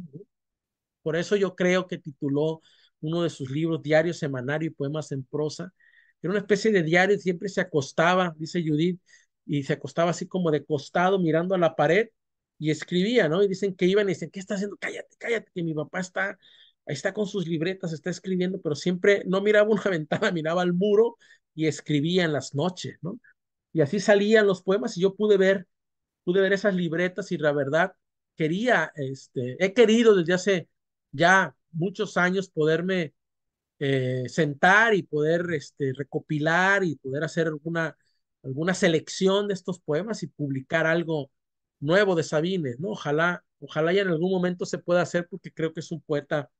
Por eso yo creo que tituló uno de sus libros, Diario Semanario y Poemas en Prosa. Era una especie de diario, siempre se acostaba, dice Judith, y se acostaba así como de costado mirando a la pared y escribía, ¿no? Y dicen que iban y dicen, ¿qué está haciendo? Cállate, cállate, que mi papá está, está con sus libretas, está escribiendo, pero siempre no miraba una ventana, miraba al muro y escribía en las noches, ¿no? Y así salían los poemas y yo pude ver, pude ver esas libretas y la verdad quería, este, he querido desde hace ya muchos años poderme eh, sentar y poder este, recopilar y poder hacer alguna, alguna selección de estos poemas y publicar algo nuevo de Sabines, ¿no? Ojalá, ojalá ya en algún momento se pueda hacer porque creo que es un poeta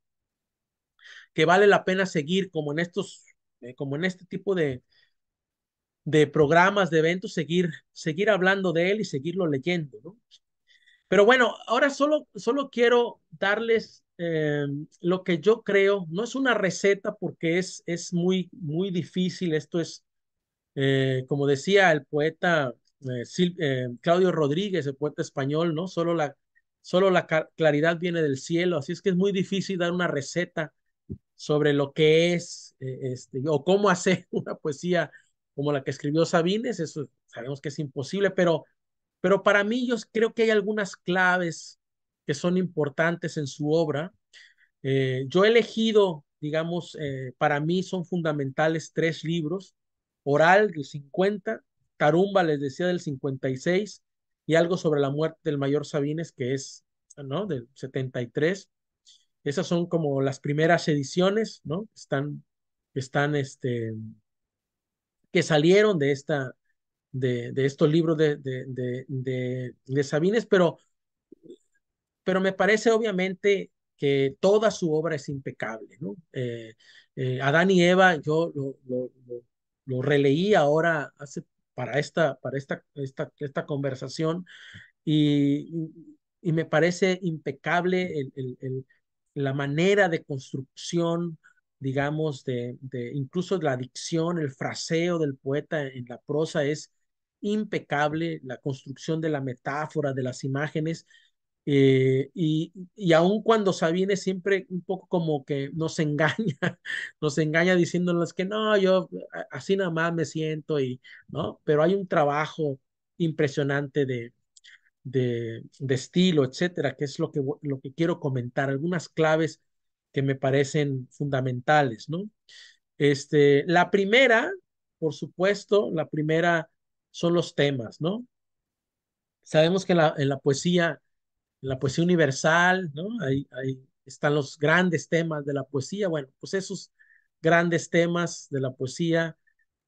que vale la pena seguir como en estos, eh, como en este tipo de, de programas, de eventos, seguir, seguir hablando de él y seguirlo leyendo, ¿no? Pero bueno, ahora solo, solo quiero darles em, lo que yo creo, no es una receta porque es, es muy, muy difícil, esto es, eh, como decía el poeta eh, eh, Claudio Rodríguez, el poeta español, ¿no? Solo la, solo la claridad viene del cielo, así es que es muy difícil dar una receta sobre lo que es eh, este, o cómo hacer una poesía como la que escribió Sabines, eso sabemos que es imposible, pero, pero para mí yo creo que hay algunas claves que son importantes en su obra. yo he elegido, digamos, para mí son fundamentales tres libros, Oral de 50, Tarumba les decía del 56 y algo sobre la muerte del mayor Sabines que es, ¿no? Del 73. Esas son como las primeras ediciones, ¿no? Están, están, este, que salieron de esta, de, de estos libros de, de, de, de Sabines, pero, pero me parece obviamente que toda su obra es impecable, ¿no? Eh, eh, Adán y Eva, yo lo, lo, lo, releí ahora hace para esta, para esta, esta, esta conversación y, me parece impecable el, la manera de construcción, digamos, de, de incluso la dicción, el fraseo del poeta en la prosa es impecable, la construcción de la metáfora, de las imágenes, eh, y, y aun cuando Sabine siempre un poco como que nos engaña, nos engaña diciéndonos que no, yo así nada más me siento y, ¿no? Pero hay un trabajo impresionante de, de, estilo, etcétera, que es lo que, lo que quiero comentar, algunas claves que me parecen fundamentales, ¿no? Este, la primera, por supuesto, la primera son los temas, ¿no? Sabemos que en la poesía la poesía universal, ¿no? Ahí, ahí están los grandes temas de la poesía. Bueno, pues esos grandes temas de la poesía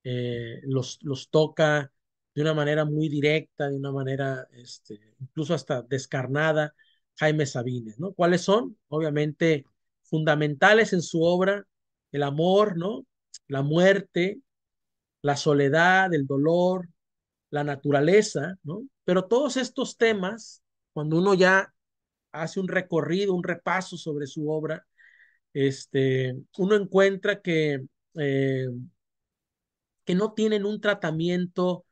eh, los, los toca de una manera muy directa, de una manera este, incluso hasta descarnada, Jaime Sabines, ¿no? ¿Cuáles son? Obviamente fundamentales en su obra, el amor, ¿no? La muerte, la soledad, el dolor, la naturaleza, ¿no? Pero todos estos temas cuando uno ya hace un recorrido, un repaso sobre su obra, este, uno encuentra que, eh, que no tienen un tratamiento,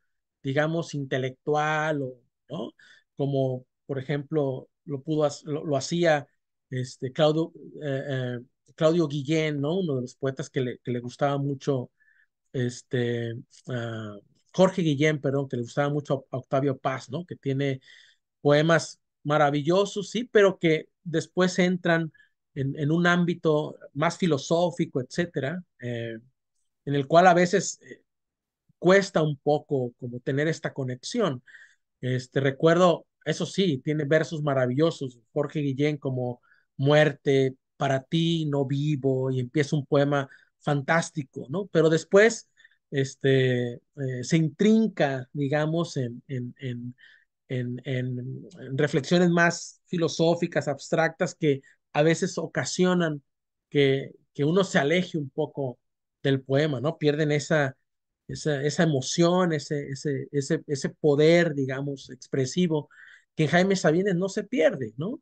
digamos, intelectual, o, ¿no? Como, por ejemplo, lo, pudo, lo, hacía este, Claudio, eh, eh, Claudio Guillén, ¿no? Uno de los poetas que le, gustaba mucho, este, ah, Jorge Guillén, perdón, que le gustaba mucho a Octavio Paz, ¿no? Que tiene poemas maravillosos, sí, pero que después entran en, un ámbito más filosófico, etcétera, eh, en el cual a veces eh, cuesta un poco como tener esta conexión. Este, recuerdo, eso sí, tiene versos maravillosos, Jorge Guillén como Muerte, para ti no vivo, y empieza un poema fantástico, ¿no? Pero después este, eh, se intrinca, digamos, en, en, en, reflexiones más filosóficas, abstractas, que a veces ocasionan que, que uno se aleje un poco del poema, ¿no? Pierden esa, esa, esa emoción, ese, ese, ese, ese poder, digamos, expresivo, que en Jaime Sabines no se pierde, ¿no?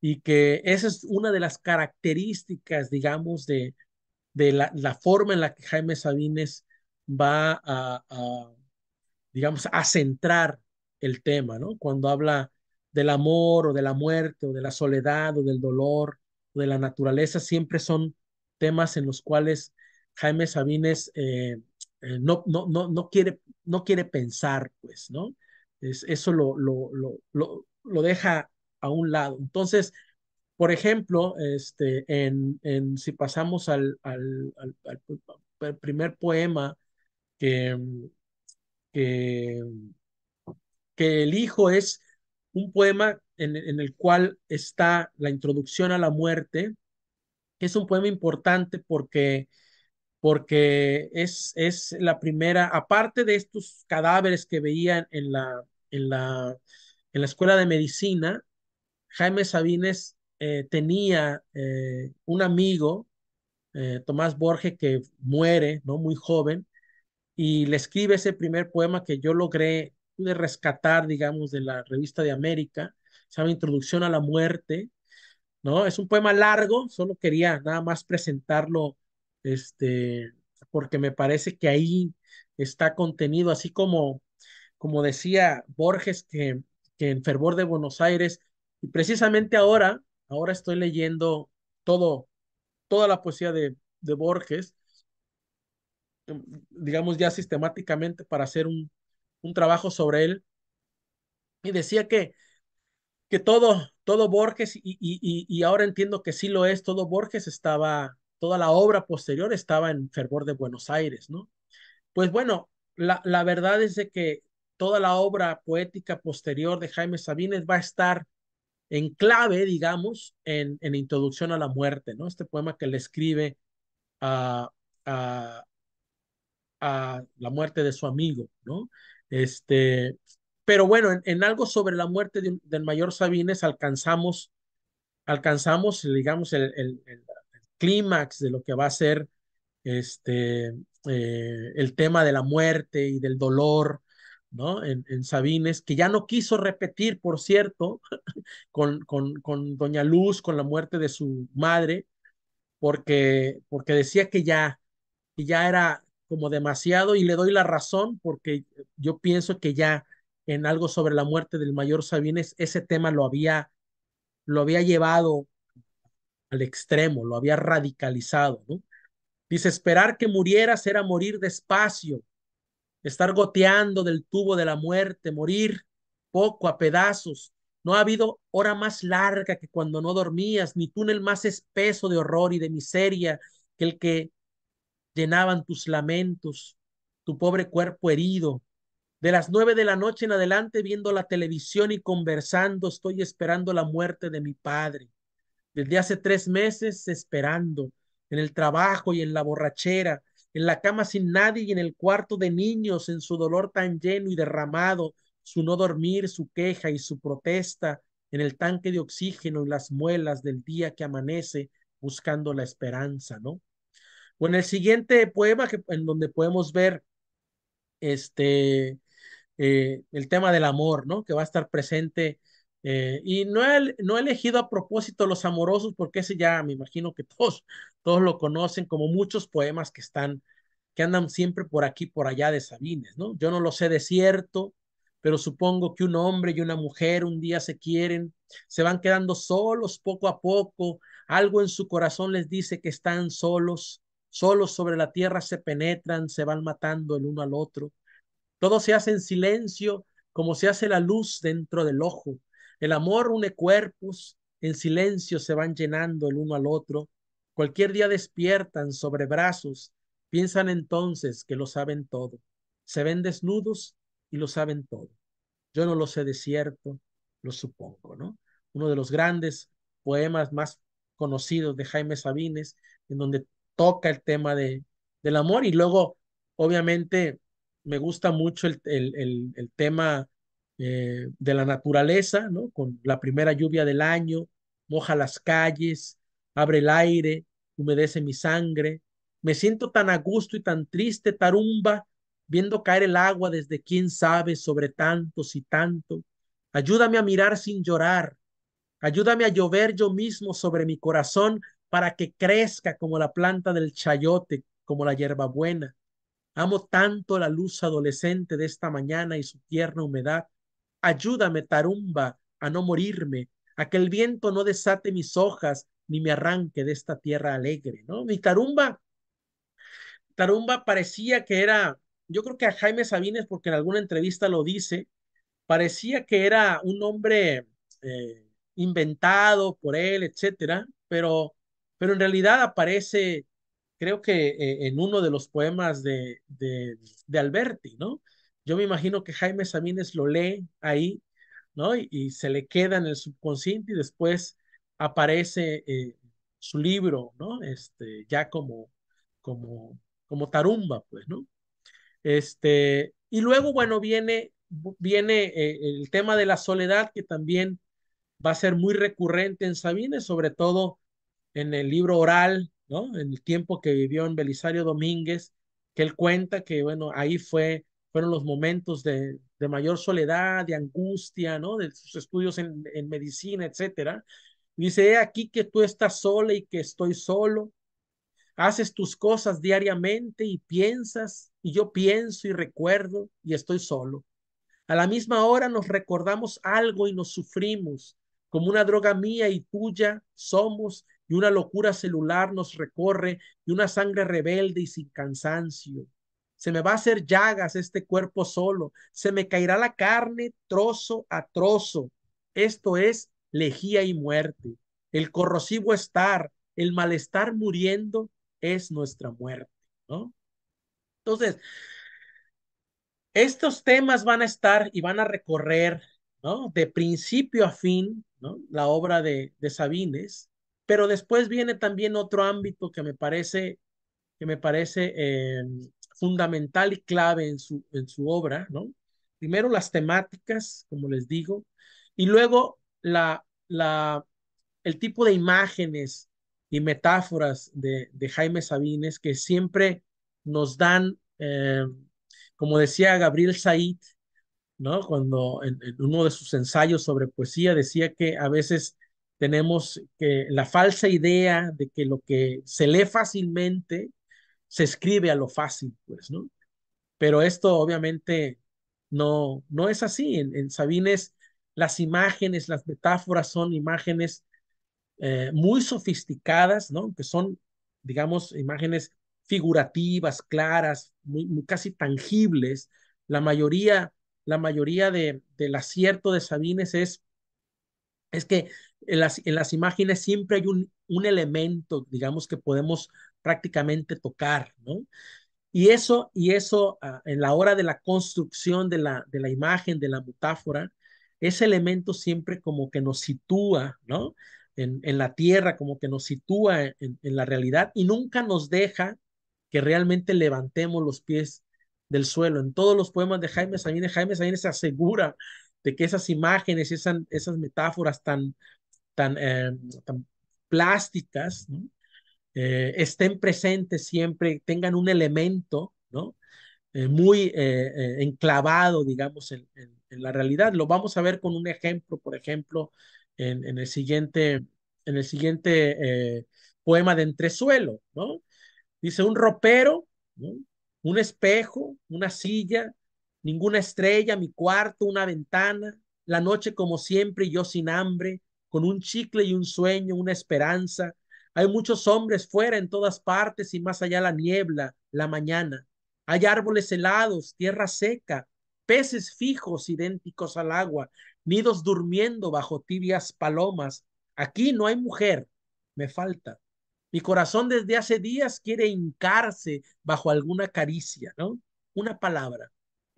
Y que esa es una de las características, digamos, de, de la, la forma en la que Jaime Sabines va a digamos, a centrar el tema, ¿no? Cuando habla del amor o de la muerte o de la soledad o del dolor o de la naturaleza, siempre son temas en los cuales Jaime Sabines eh, eh, no, no, no, no, quiere, no quiere pensar, pues, ¿no? Es, eso lo, lo, lo, lo, deja a un lado. Entonces, por ejemplo, este, en, en si pasamos al, primer poema que, que que hijo es un poema en, el cual está la introducción a la muerte, que es un poema importante porque porque es, es la primera, aparte de estos cadáveres que veían en la, en la, en la escuela de medicina, Jaime Sabines eh, tenía eh, un amigo, eh, Tomás Borges, que muere, ¿no? Muy joven, y le escribe ese primer poema que yo logré pude rescatar, digamos, de la revista de América, se llama Introducción a la Muerte, ¿no? Es un poema largo, solo quería nada más presentarlo, este, porque me parece que ahí está contenido, así como, como decía Borges, que, que en Fervor de Buenos Aires, y precisamente ahora, ahora estoy leyendo todo, toda la poesía de, de Borges, digamos ya sistemáticamente para hacer un, un trabajo sobre él y decía que, que todo, todo Borges, y, y, ahora entiendo que sí lo es, todo Borges estaba, toda la obra posterior estaba en fervor de Buenos Aires, ¿no? Pues bueno, la, verdad es de que toda la obra poética posterior de Jaime Sabines va a estar en clave, digamos, en, en Introducción a la Muerte, ¿no? Este poema que le escribe a, a, a la muerte de su amigo, ¿no? Este, pero bueno, en, algo sobre la muerte del mayor Sabines alcanzamos, alcanzamos, digamos, el, el, clímax de lo que va a ser este, eh, el tema de la muerte y del dolor, ¿no? En, en Sabines, que ya no quiso repetir, por cierto, con, con, con, Doña Luz, con la muerte de su madre, porque, porque decía que ya, que ya era, como demasiado y le doy la razón porque yo pienso que ya en algo sobre la muerte del mayor Sabines, ese tema lo había, lo había llevado al extremo, lo había radicalizado. ¿no? Dice, esperar que murieras era morir despacio, estar goteando del tubo de la muerte, morir poco a pedazos. No ha habido hora más larga que cuando no dormías, ni túnel más espeso de horror y de miseria que el que llenaban tus lamentos, tu pobre cuerpo herido. De las nueve de la noche en adelante, viendo la televisión y conversando, estoy esperando la muerte de mi padre. Desde hace tres meses esperando, en el trabajo y en la borrachera, en la cama sin nadie y en el cuarto de niños, en su dolor tan lleno y derramado, su no dormir, su queja y su protesta, en el tanque de oxígeno y las muelas del día que amanece, buscando la esperanza, ¿no? bueno en el siguiente poema, en donde podemos ver este, eh, el tema del amor, ¿no? Que va a estar presente. Eh, y no he, no elegido a propósito los amorosos, porque ese ya me imagino que todos, todos lo conocen, como muchos poemas que están, que andan siempre por aquí, por allá de Sabines, ¿no? Yo no lo sé de cierto, pero supongo que un hombre y una mujer un día se quieren, se van quedando solos poco a poco, algo en su corazón les dice que están solos, Solos sobre la tierra se penetran, se van matando el uno al otro. Todo se hace en silencio, como se hace la luz dentro del ojo. El amor une cuerpos, en silencio se van llenando el uno al otro. Cualquier día despiertan sobre brazos, piensan entonces que lo saben todo. Se ven desnudos y lo saben todo. Yo no lo sé de cierto, lo supongo, ¿no? Uno de los grandes poemas más conocidos de Jaime Sabines, en donde toca el tema de, del amor y luego, obviamente, me gusta mucho el, tema eh, de la naturaleza, ¿no? Con la primera lluvia del año, moja las calles, abre el aire, humedece mi sangre. Me siento tan a gusto y tan triste, tarumba, viendo caer el agua desde quién sabe sobre tantos y tanto. Ayúdame a mirar sin llorar. Ayúdame a llover yo mismo sobre mi corazón para que crezca como la planta del chayote, como la hierbabuena. Amo tanto la luz adolescente de esta mañana y su tierna humedad. Ayúdame, tarumba, a no morirme, a que el viento no desate mis hojas ni me arranque de esta tierra alegre, ¿no? Mi tarumba, tarumba parecía que era, yo creo que a Jaime Sabines, porque en alguna entrevista lo dice, parecía que era un hombre eh, inventado por él, etcétera, pero pero en realidad aparece, creo que eh, en uno de los poemas de, de, Alberti, ¿no? Yo me imagino que Jaime Sabines lo lee ahí, ¿no? Y, se le queda en el subconsciente y después aparece eh, su libro, ¿no? Este, ya como, como, como tarumba, pues, ¿no? Este, y luego, bueno, viene, viene eh, el tema de la soledad, que también va a ser muy recurrente en Sabines, sobre todo en el libro oral, ¿no? En el tiempo que vivió en Belisario Domínguez, que él cuenta que, bueno, ahí fue, fueron los momentos de, mayor soledad, de angustia, ¿no? De sus estudios en, en medicina, etcétera. Dice, he aquí que tú estás sola y que estoy solo. Haces tus cosas diariamente y piensas, y yo pienso y recuerdo y estoy solo. A la misma hora nos recordamos algo y nos sufrimos, como una droga mía y tuya somos y una locura celular nos recorre y una sangre rebelde y sin cansancio. Se me va a hacer llagas este cuerpo solo, se me caerá la carne trozo a trozo. Esto es lejía y muerte. El corrosivo estar, el malestar muriendo es nuestra muerte, ¿no? Entonces, estos temas van a estar y van a recorrer, ¿no? De principio a fin, ¿no? La obra de, de Sabines, pero después viene también otro ámbito que me parece, que me parece em, fundamental y clave en su, en su obra, ¿no? Primero las temáticas, como les digo, y luego la, la, el tipo de imágenes y metáforas de, Jaime Sabines que siempre nos dan, em, como decía Gabriel Said, ¿no? Cuando en, uno de sus ensayos sobre poesía decía que a veces tenemos que la falsa idea de que lo que se lee fácilmente se escribe a lo fácil, pues, ¿no? Pero esto obviamente no, no es así. En, Sabines las imágenes, las metáforas son imágenes eh, muy sofisticadas, ¿no? Que son, digamos, imágenes figurativas, claras, muy, casi tangibles. La mayoría, la mayoría de, del acierto de Sabines es es que en las, en las imágenes siempre hay un, un elemento, digamos, que podemos prácticamente tocar, ¿no? Y eso, y eso ah, en la hora de la construcción de la, de la imagen, de la metáfora, ese elemento siempre como que nos sitúa, ¿no? En, en la tierra, como que nos sitúa en, en, la realidad y nunca nos deja que realmente levantemos los pies del suelo. En todos los poemas de Jaime Sabine, Jaime Sabine se asegura de que esas imágenes, esas, esas metáforas tan, tan, em, tan plásticas, eh, estén presentes siempre, tengan un elemento, ¿no? Eh, muy eh, enclavado, digamos, en, la realidad. Lo vamos a ver con un ejemplo, por ejemplo, en, en el siguiente, en el siguiente poema de Entresuelo, ¿no? Dice, un ropero, un espejo, una silla, Ninguna estrella, mi cuarto, una ventana, la noche como siempre y yo sin hambre, con un chicle y un sueño, una esperanza. Hay muchos hombres fuera en todas partes y más allá la niebla, la mañana. Hay árboles helados, tierra seca, peces fijos idénticos al agua, nidos durmiendo bajo tibias palomas. Aquí no hay mujer, me falta. Mi corazón desde hace días quiere hincarse bajo alguna caricia, ¿no? Una palabra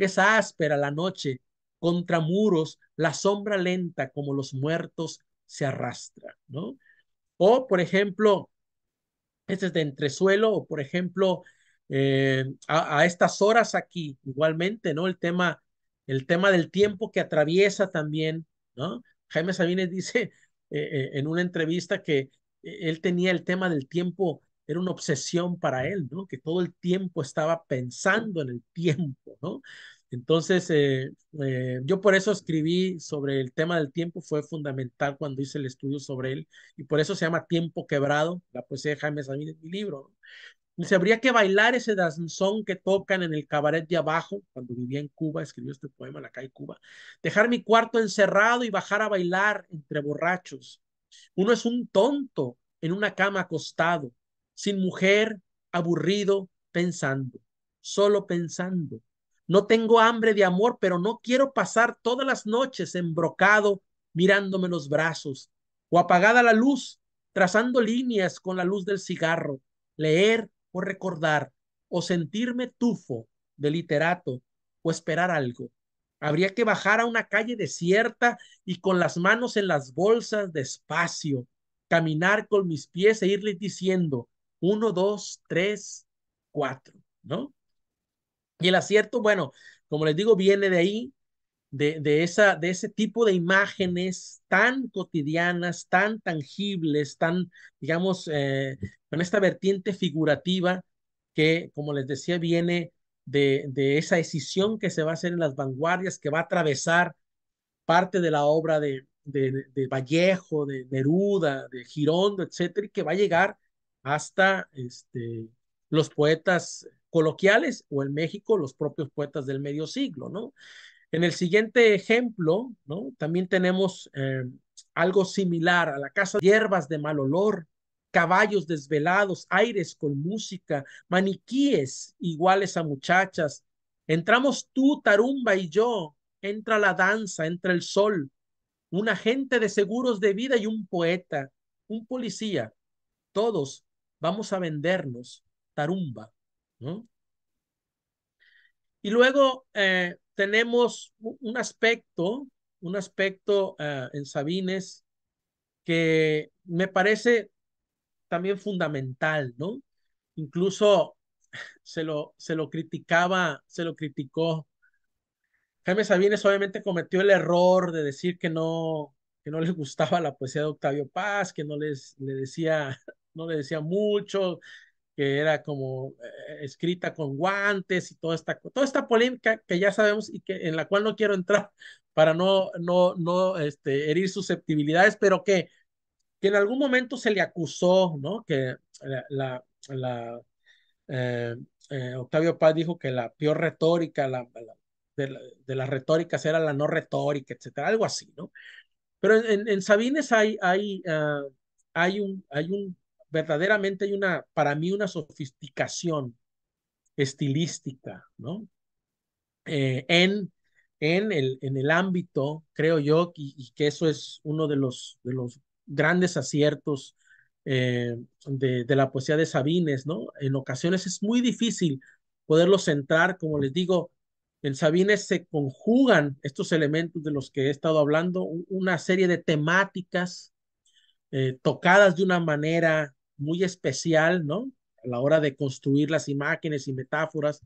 es áspera la noche, contra muros, la sombra lenta como los muertos se arrastra, ¿no? O, por ejemplo, este es de entresuelo, o por ejemplo, eh, a, estas horas aquí, igualmente, ¿no? El tema, el tema del tiempo que atraviesa también, ¿no? Jaime Sabines dice eh, eh, en una entrevista que él tenía el tema del tiempo era una obsesión para él, ¿no? Que todo el tiempo estaba pensando en el tiempo, ¿no? Entonces, eh, eh, yo por eso escribí sobre el tema del tiempo, fue fundamental cuando hice el estudio sobre él, y por eso se llama Tiempo Quebrado, la poesía de Jaime en mi libro. ¿no? Dice, habría que bailar ese danzón que tocan en el cabaret de abajo, cuando vivía en Cuba, escribió este poema, la calle Cuba, dejar mi cuarto encerrado y bajar a bailar entre borrachos. Uno es un tonto en una cama acostado, sin mujer, aburrido, pensando, solo pensando. No tengo hambre de amor, pero no quiero pasar todas las noches embrocado, mirándome los brazos, o apagada la luz, trazando líneas con la luz del cigarro, leer o recordar, o sentirme tufo de literato, o esperar algo. Habría que bajar a una calle desierta y con las manos en las bolsas despacio, caminar con mis pies e irles diciendo, uno, dos, tres, cuatro, ¿no? Y el acierto, bueno, como les digo, viene de ahí, de, de, esa, de ese tipo de imágenes tan cotidianas, tan tangibles, tan, digamos, eh, con esta vertiente figurativa que, como les decía, viene de, de esa decisión que se va a hacer en las vanguardias, que va a atravesar parte de la obra de, de, Vallejo, de Neruda, de Girondo, etcétera, y que va a llegar hasta este, los poetas coloquiales o en México los propios poetas del medio siglo, ¿no? En el siguiente ejemplo, ¿no? También tenemos eh, algo similar a la casa, hierbas de mal olor, caballos desvelados, aires con música, maniquíes iguales a muchachas. Entramos tú, Tarumba y yo, entra la danza, entra el sol, un agente de seguros de vida y un poeta, un policía, todos vamos a vendernos tarumba, ¿no? Y luego eh, tenemos un aspecto, un aspecto eh, en Sabines que me parece también fundamental, ¿no? Incluso se lo, se lo criticaba, se lo criticó. Jaime Sabines obviamente cometió el error de decir que no, que no les gustaba la poesía de Octavio Paz, que no les le decía le decía mucho, que era como eh, escrita con guantes y toda esta, toda esta polémica que ya sabemos y que en la cual no quiero entrar para no, no, no este, herir susceptibilidades, pero que, que en algún momento se le acusó, ¿no? Que la, la, eh, eh, Octavio Paz dijo que la peor retórica, la, de, las retóricas era la no retórica, etcétera, algo así, ¿no? Pero en, Sabines hay, hay, ah, hay, un, hay un verdaderamente hay una, para mí, una sofisticación estilística, ¿no? Eh, en, en, el, en el ámbito, creo yo, y, que eso es uno de los, de los grandes aciertos eh, de, de, la poesía de Sabines, ¿no? En ocasiones es muy difícil poderlos centrar, como les digo, en Sabines se conjugan estos elementos de los que he estado hablando, una serie de temáticas eh, tocadas de una manera muy especial, ¿no? A la hora de construir las imágenes y metáforas,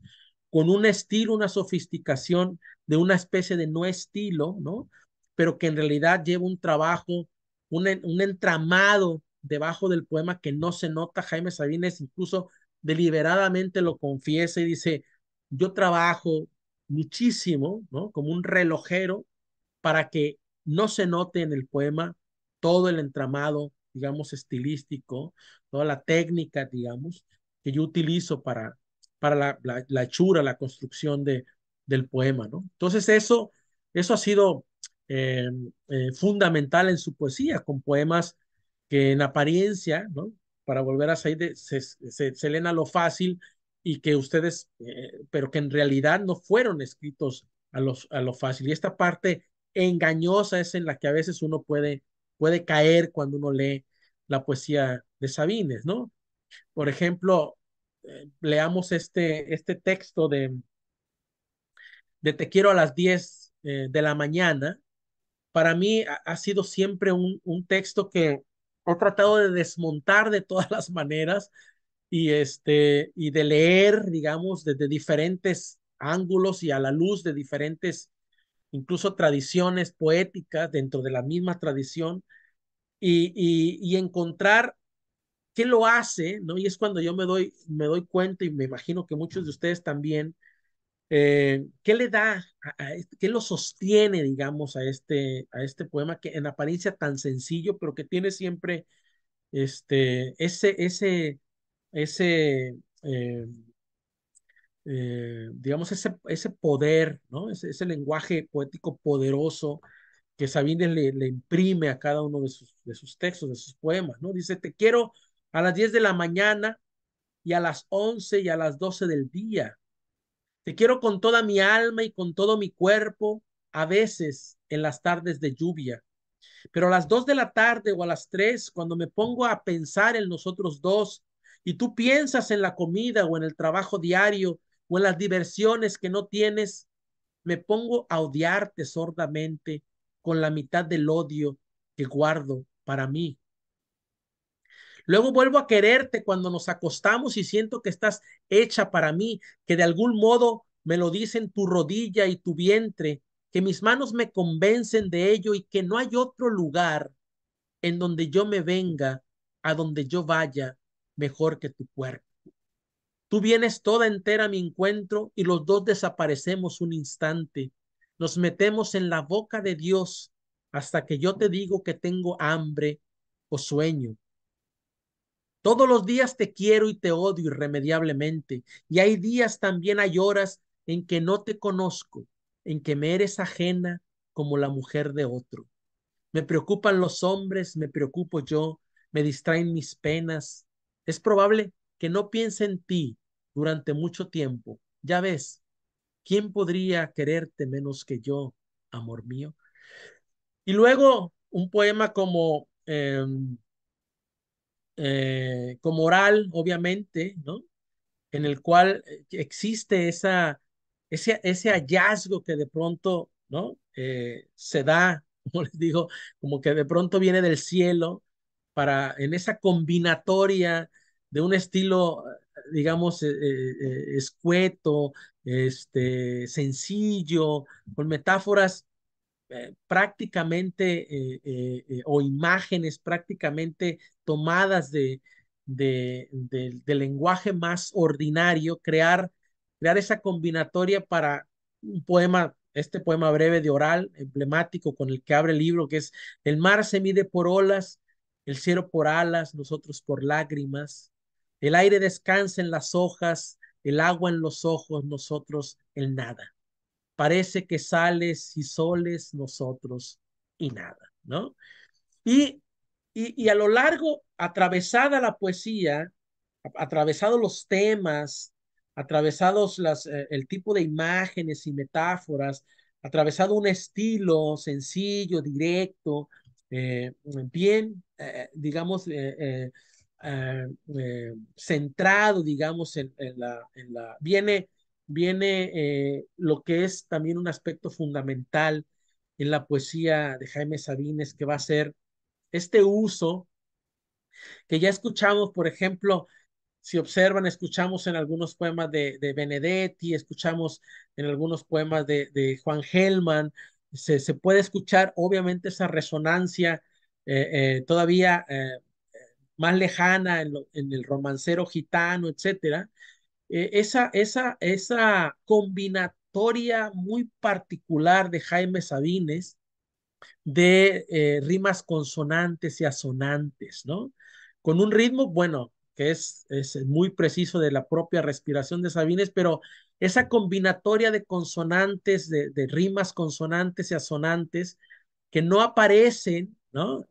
con un estilo, una sofisticación de una especie de no estilo, ¿no? Pero que en realidad lleva un trabajo, un, un entramado debajo del poema que no se nota. Jaime Sabines incluso deliberadamente lo confiesa y dice, yo trabajo muchísimo, ¿no? Como un relojero para que no se note en el poema todo el entramado digamos, estilístico, toda la técnica, digamos, que yo utilizo para, para la, la, la hechura, la construcción de, del poema, ¿no? Entonces eso, eso ha sido eh, eh, fundamental en su poesía, con poemas que en apariencia, ¿no? Para volver a salir, se, se, leen a lo fácil y que ustedes, eh, pero que en realidad no fueron escritos a, los, a lo fácil. Y esta parte engañosa es en la que a veces uno puede puede caer cuando uno lee la poesía de Sabines, ¿no? Por ejemplo, eh, leamos este, este texto de, de Te quiero a las 10 eh, de la mañana. Para mí ha, sido siempre un, un texto que he tratado de desmontar de todas las maneras y, este, y de leer, digamos, desde diferentes ángulos y a la luz de diferentes incluso tradiciones poéticas dentro de la misma tradición y, y, encontrar qué lo hace, ¿no? Y es cuando yo me doy, me doy cuenta y me imagino que muchos de ustedes también, eh, ¿qué le da, qué lo sostiene, digamos, a este, a este poema que en apariencia tan sencillo, pero que tiene siempre este, ese, ese, ese, eh, eh, digamos, ese, ese poder, ¿no? Ese, lenguaje poético poderoso que Sabine le, imprime a cada uno de sus, de sus textos, de sus poemas, ¿no? Dice, te quiero a las 10 de la mañana y a las 11 y a las 12 del día. Te quiero con toda mi alma y con todo mi cuerpo, a veces en las tardes de lluvia. Pero a las 2 de la tarde o a las 3, cuando me pongo a pensar en nosotros dos y tú piensas en la comida o en el trabajo diario o en las diversiones que no tienes, me pongo a odiarte sordamente con la mitad del odio que guardo para mí. Luego vuelvo a quererte cuando nos acostamos y siento que estás hecha para mí, que de algún modo me lo dicen tu rodilla y tu vientre, que mis manos me convencen de ello y que no hay otro lugar en donde yo me venga, a donde yo vaya, mejor que tu cuerpo. Tú vienes toda entera a mi encuentro y los dos desaparecemos un instante. Nos metemos en la boca de Dios hasta que yo te digo que tengo hambre o sueño. Todos los días te quiero y te odio irremediablemente. Y hay días también, hay horas en que no te conozco, en que me eres ajena como la mujer de otro. Me preocupan los hombres, me preocupo yo, me distraen mis penas. Es probable que no piense en ti, durante mucho tiempo. Ya ves, ¿quién podría quererte menos que yo, amor mío? Y luego un poema como, em, eh, como oral, obviamente, ¿no? En el cual eh, existe esa, ese, ese hallazgo que de pronto, ¿no? Eh, se da, como les digo, como que de pronto viene del cielo para en esa combinatoria de un estilo digamos, eh, eh, escueto, este, sencillo, con metáforas eh, prácticamente o imágenes prácticamente tomadas de, del lenguaje más ordinario, crear, crear esa combinatoria para un poema, este poema breve de oral, emblemático con el que abre el libro, que es El mar se mide por olas, el cielo por alas, nosotros por lágrimas, el aire descansa en las hojas, el agua en los ojos, nosotros el nada. Parece que sales y soles, nosotros y nada, ¿no? Y, y, a lo largo, atravesada la poesía, atravesados los temas, atravesados eh, el tipo de imágenes y metáforas, atravesado un estilo sencillo, directo, eh, bien, eh, digamos, eh, eh, centrado, digamos, en, la, en la, Viene, viene eh, lo que es también un aspecto fundamental en la poesía de Jaime Sabines, que va a ser este uso que ya escuchamos, por ejemplo, si observan, escuchamos en algunos poemas de, de Benedetti, escuchamos en algunos poemas de, de Juan Gelman, se, se, puede escuchar obviamente esa resonancia todavía más lejana en, el romancero gitano, etcétera, e, esa, esa, esa combinatoria muy particular de Jaime Sabines de eh, rimas consonantes y asonantes, ¿no? Con un ritmo, bueno, que es, es muy preciso de la propia respiración de Sabines, pero esa combinatoria de consonantes, de rimas consonantes y asonantes, que no aparecen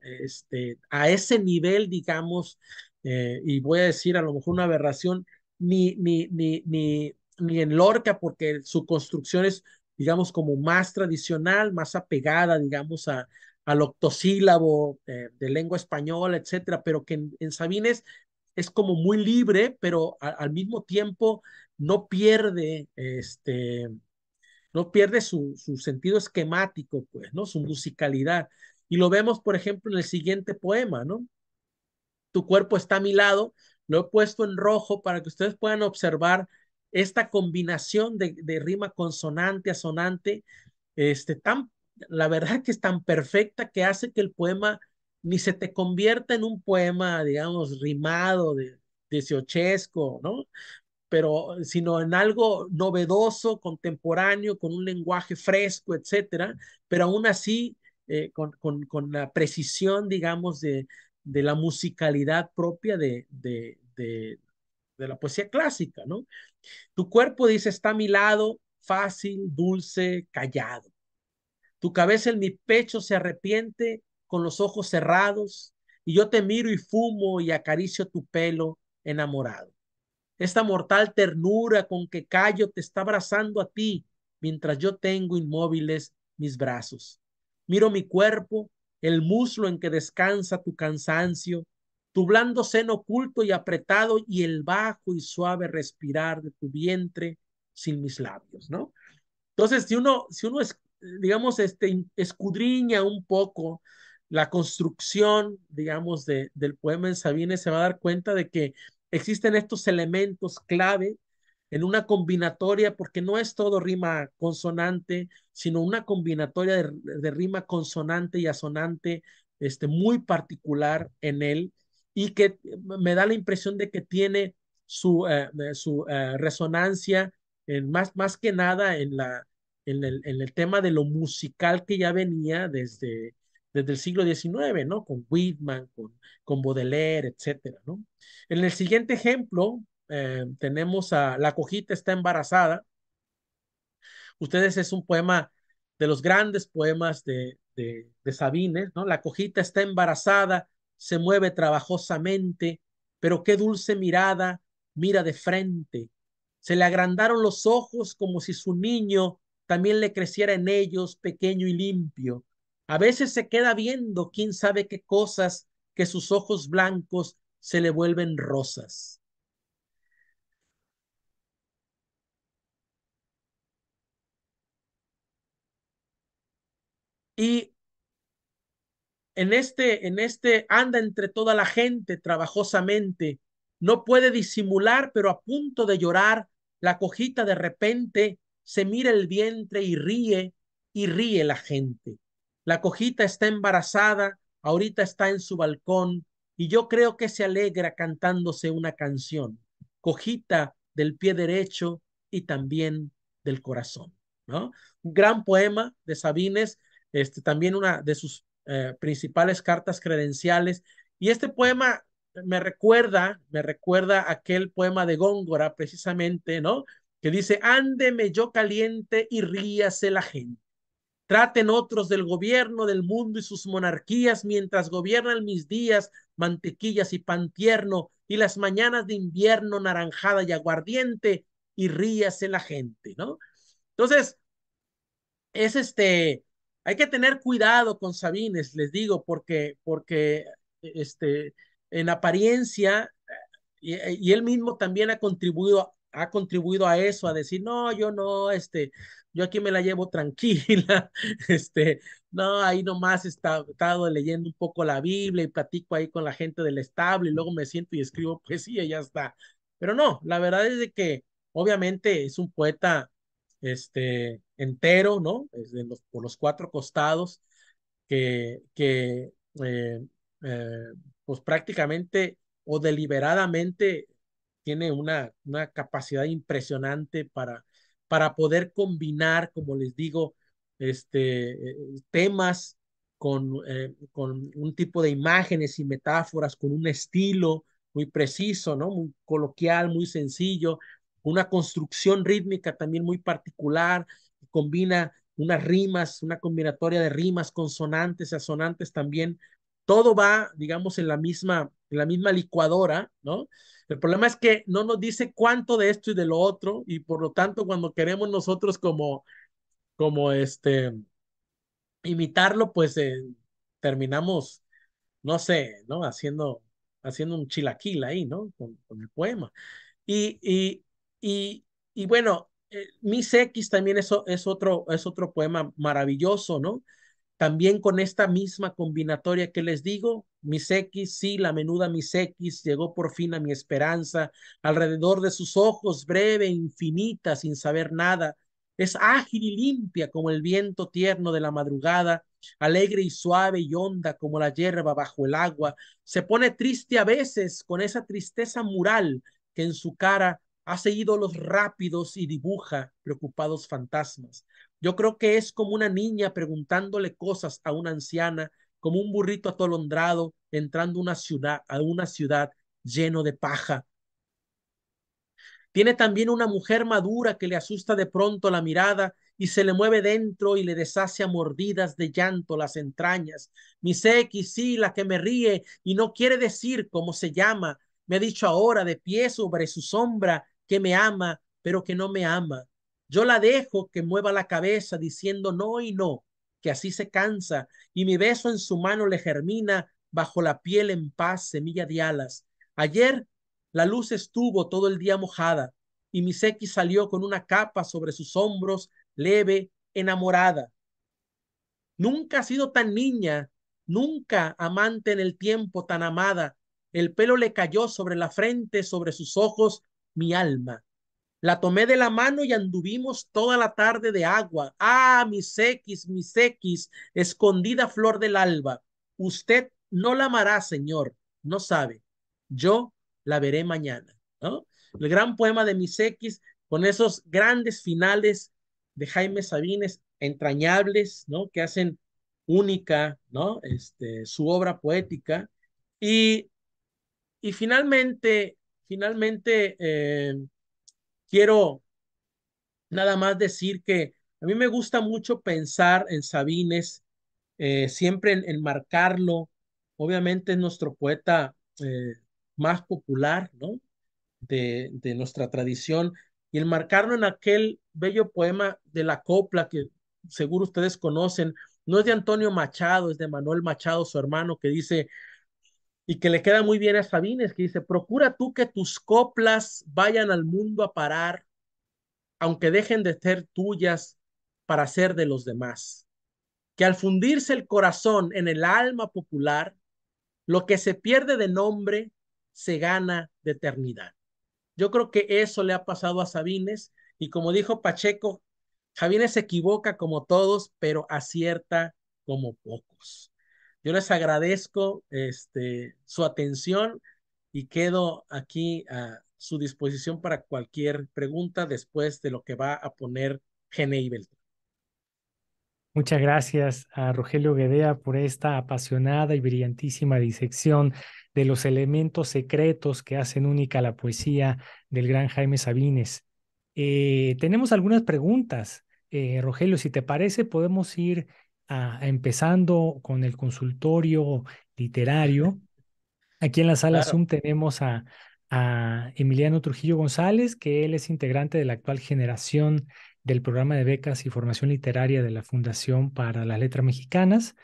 este, a ese nivel, digamos, eh, y voy a decir a lo mejor una aberración, ni, ni, ni, ni, en Lorca, porque su construcción es, digamos, como más tradicional, más apegada, digamos, a, al octosílabo eh, de lengua española, etcétera, pero que en, Sabines es como muy libre, pero al mismo tiempo no pierde este no pierde su, su, sentido esquemático, pues, ¿no? Su musicalidad. Y lo vemos, por ejemplo, en el siguiente poema, ¿no? Tu cuerpo está a mi lado, lo he puesto en rojo para que ustedes puedan observar esta combinación de, rima consonante, asonante, este, tan, la verdad que es tan perfecta que hace que el poema ni se te convierta en un poema, digamos, rimado, de, ¿no? Pero, sino en algo novedoso, contemporáneo, con un lenguaje fresco, etcétera, pero aún así eh, con, con, la precisión, digamos, de, la musicalidad propia de, de, de la poesía clásica, ¿no? Tu cuerpo, dice, está a mi lado, fácil, dulce, callado. Tu cabeza en mi pecho se arrepiente con los ojos cerrados y yo te miro y fumo y acaricio tu pelo enamorado. Esta mortal ternura con que callo te está abrazando a ti mientras yo tengo inmóviles mis brazos. Miro mi cuerpo, el muslo en que descansa tu cansancio, tu blando seno oculto y apretado y el bajo y suave respirar de tu vientre sin mis labios, ¿no? Entonces, si uno, si uno digamos, este, escudriña un poco la construcción, digamos, de, del poema en Sabine, se va a dar cuenta de que existen estos elementos clave en una combinatoria, porque no es todo rima consonante, sino una combinatoria de, rima consonante y asonante este, muy particular en él y que me da la impresión de que tiene su, eh, su eh, resonancia más, más que nada en, la, en el, en, el, tema de lo musical que ya venía desde, desde el siglo XIX, ¿no? Con Whitman, con, con Baudelaire, etc. ¿no? En el siguiente ejemplo, eh, tenemos a La cojita está embarazada. Ustedes es un poema de los grandes poemas de, de, de Sabines, ¿no? La cojita está embarazada, se mueve trabajosamente, pero qué dulce mirada, mira de frente. Se le agrandaron los ojos como si su niño también le creciera en ellos pequeño y limpio. A veces se queda viendo quién sabe qué cosas que sus ojos blancos se le vuelven rosas. Y en este, en este anda entre toda la gente trabajosamente, no puede disimular, pero a punto de llorar, la cojita de repente se mira el vientre y ríe, y ríe la gente. La cojita está embarazada, ahorita está en su balcón, y yo creo que se alegra cantándose una canción, cojita del pie derecho y también del corazón. Un gran poema de Sabines este, también una de sus eh, principales cartas credenciales. Y este poema me recuerda, me recuerda aquel poema de Góngora, precisamente, ¿no? Que dice, ándeme yo caliente y ríase la gente. Traten otros del gobierno, del mundo y sus monarquías, mientras gobiernan mis días, mantequillas y pan tierno, y las mañanas de invierno, naranjada y aguardiente, y ríase la gente, ¿no? Entonces, es este, hay que tener cuidado con Sabines, les digo, porque, porque este, en apariencia, y, él mismo también ha contribuido, ha contribuido a eso, a decir, no, yo no, este, yo aquí me la llevo tranquila, este, no, ahí nomás he estado, leyendo un poco la Biblia y platico ahí con la gente del establo y luego me siento y escribo pues sí, ya está. Pero no, la verdad es de que obviamente es un poeta este, entero, ¿no? Desde los, por los cuatro costados, que, que eh, eh, pues prácticamente o deliberadamente tiene una, una capacidad impresionante para, para poder combinar, como les digo, este, eh, temas con, con un tipo de imágenes y metáforas, con un estilo muy preciso, ¿no? Muy coloquial, muy sencillo, una construcción rítmica también muy particular, combina unas rimas, una combinatoria de rimas consonantes y asonantes también. Todo va, digamos, en la misma, en la misma licuadora, ¿no? El problema es que no nos dice cuánto de esto y de lo otro, y por lo tanto, cuando queremos nosotros como, como este, imitarlo, pues eh, terminamos, no sé, ¿no? Haciendo, haciendo un chilaquil ahí, ¿no? con el poema. Y, y, y, bueno, eh, Mis X también es, es, otro, es otro poema maravilloso, ¿no? También con esta misma combinatoria que les digo, Miss X, sí, la menuda Mis X llegó por fin a mi esperanza, alrededor de sus ojos, breve, infinita, sin saber nada, es ágil y limpia como el viento tierno de la madrugada, alegre y suave y honda como la hierba bajo el agua, se pone triste a veces con esa tristeza mural que en su cara hace ídolos rápidos y dibuja preocupados fantasmas. Yo creo que es como una niña preguntándole cosas a una anciana, como un burrito atolondrado entrando una ciudad, a una ciudad lleno de paja. Tiene también una mujer madura que le asusta de pronto la mirada y se le mueve dentro y le deshace a mordidas de llanto las entrañas. Mis X, sí, la que me ríe y no quiere decir cómo se llama, me ha dicho ahora de pie sobre su sombra que me ama, pero que no me ama. Yo la dejo que mueva la cabeza diciendo no y no, que así se cansa, y mi beso en su mano le germina bajo la piel en paz, semilla de alas. Ayer la luz estuvo todo el día mojada, y mi sequi salió con una capa sobre sus hombros, leve, enamorada. Nunca ha sido tan niña, nunca amante en el tiempo tan amada. El pelo le cayó sobre la frente, sobre sus ojos, mi alma. La tomé de la mano y anduvimos toda la tarde de agua. Ah, mis X, mis X, escondida flor del alba. Usted no la amará, señor, no sabe. Yo la veré mañana. ¿no? El gran poema de mis X, con esos grandes finales de Jaime Sabines, entrañables, ¿no? Que hacen única, ¿no? Este, su obra poética. Y, y finalmente, finalmente eh, quiero nada más decir que a mí me gusta mucho pensar en Sabines, eh, siempre en, marcarlo. Obviamente es nuestro poeta eh, más popular, ¿no? De, de nuestra tradición. Y el marcarlo en aquel bello poema de la copla que seguro ustedes conocen, no es de Antonio Machado, es de Manuel Machado, su hermano, que dice, y que le queda muy bien a Sabines, que dice, procura tú que tus coplas vayan al mundo a parar, aunque dejen de ser tuyas para ser de los demás. Que al fundirse el corazón en el alma popular, lo que se pierde de nombre se gana de eternidad. Yo creo que eso le ha pasado a Sabines y como dijo Pacheco, Sabines se equivoca como todos, pero acierta como pocos. Yo les agradezco este, su atención y quedo aquí a su disposición para cualquier pregunta después de lo que va a poner Gene Beltrán. Muchas gracias a Rogelio Guedea por esta apasionada y brillantísima disección de los elementos secretos que hacen única la poesía del gran Jaime Sabines. Eh, tenemos algunas preguntas. Eh, Rogelio, si te parece, podemos ir empezando con el consultorio literario. Aquí en la sala Zoom tenemos a, a Emiliano Trujillo González, que él es integrante de la actual generación del programa de becas y formación literaria de la Fundación para las Letras Mexicanas.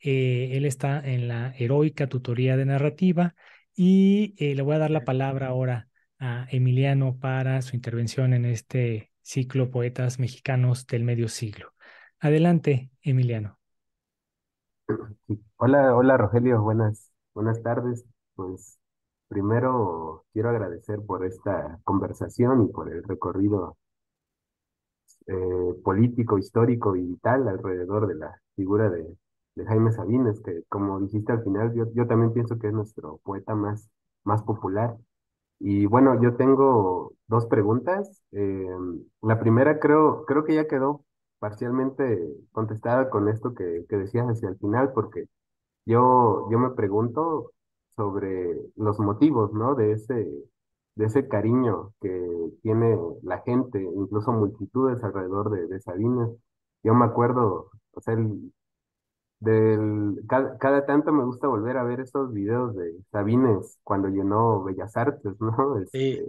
Eh, él está en la heroica tutoría de narrativa y eh, le voy a dar la palabra ahora a Emiliano para su intervención en este ciclo Poetas Mexicanos del Medio Siglo. Adelante, Emiliano. Hola, hola Rogelio, buenas, buenas tardes. Pues primero quiero agradecer por esta conversación y por el recorrido eh, político, histórico y vital alrededor de la figura de, Jaime Sabines, que como dijiste al final, yo, también pienso que es nuestro poeta más, más popular. Y bueno, yo tengo dos preguntas. Eh, la primera creo, creo que ya quedó parcialmente contestada con esto que, que decías hacia el final, porque yo, yo me pregunto sobre los motivos, ¿no? De ese, de ese cariño que tiene la gente, incluso multitudes alrededor de, Sabines. Yo me acuerdo, o sea, del, cada, tanto me gusta volver a ver esos videos de Sabines cuando llenó Bellas Artes, ¿no? Este,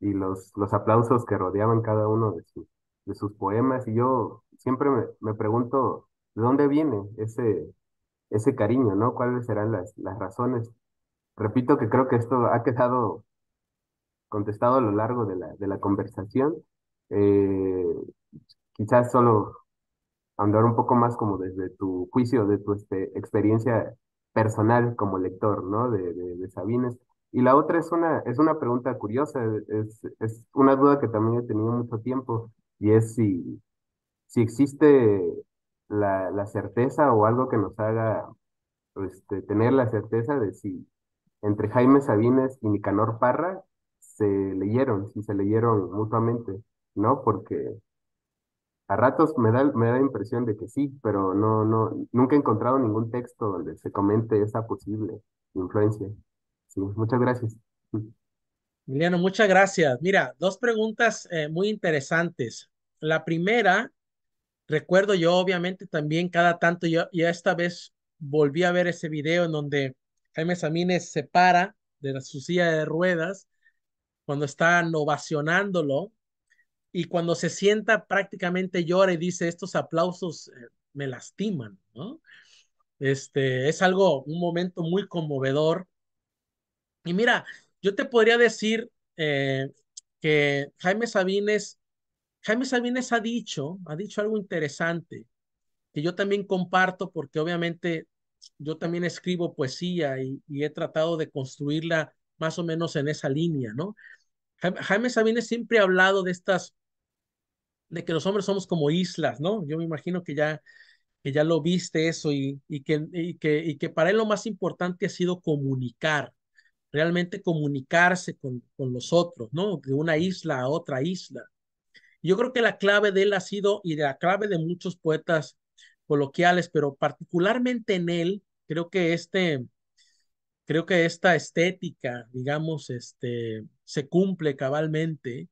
y los, los aplausos que rodeaban cada uno de sus de sus poemas y yo siempre me, pregunto de dónde viene ese, ese cariño, ¿no? ¿Cuáles serán las, las razones? Repito que creo que esto ha quedado contestado a lo largo de la, de la conversación. Eh, quizás solo andar un poco más como desde tu juicio, de tu este, experiencia personal como lector, ¿no? De, de, Sabines. Y la otra es una, es una pregunta curiosa, es, es una duda que también he tenido mucho tiempo y es si, si existe la, certeza o algo que nos haga este, tener la certeza de si entre Jaime Sabines y Nicanor Parra se leyeron, si se leyeron mutuamente, ¿no? Porque a ratos me da, me da la impresión de que sí, pero no, no, nunca he encontrado ningún texto donde se comente esa posible influencia. muchas gracias. Emiliano, muchas gracias. Mira, dos preguntas eh, muy interesantes. La primera, recuerdo yo obviamente también cada tanto, yo ya esta vez volví a ver ese video en donde Jaime Samínez se para de su silla de ruedas cuando están ovacionándolo y cuando se sienta prácticamente llora y dice estos aplausos eh, me lastiman, ¿no? Este es algo, un momento muy conmovedor. Y mira, yo te podría decir eh, que Jaime Sabines, Jaime Sabines ha dicho, ha dicho algo interesante que yo también comparto porque obviamente yo también escribo poesía y, he tratado de construirla más o menos en esa línea, ¿no? Jaime Sabines siempre ha hablado de estas, de que los hombres somos como islas, ¿no? Yo me imagino que ya, que ya lo viste eso y, que, y, que, y que para él lo más importante ha sido comunicar, realmente comunicarse con, con los otros, ¿no? De una isla a otra isla. Yo creo que la clave de él ha sido, y de la clave de muchos poetas coloquiales, pero particularmente en él, creo que este, creo que esta estética, digamos, este, se cumple cabalmente,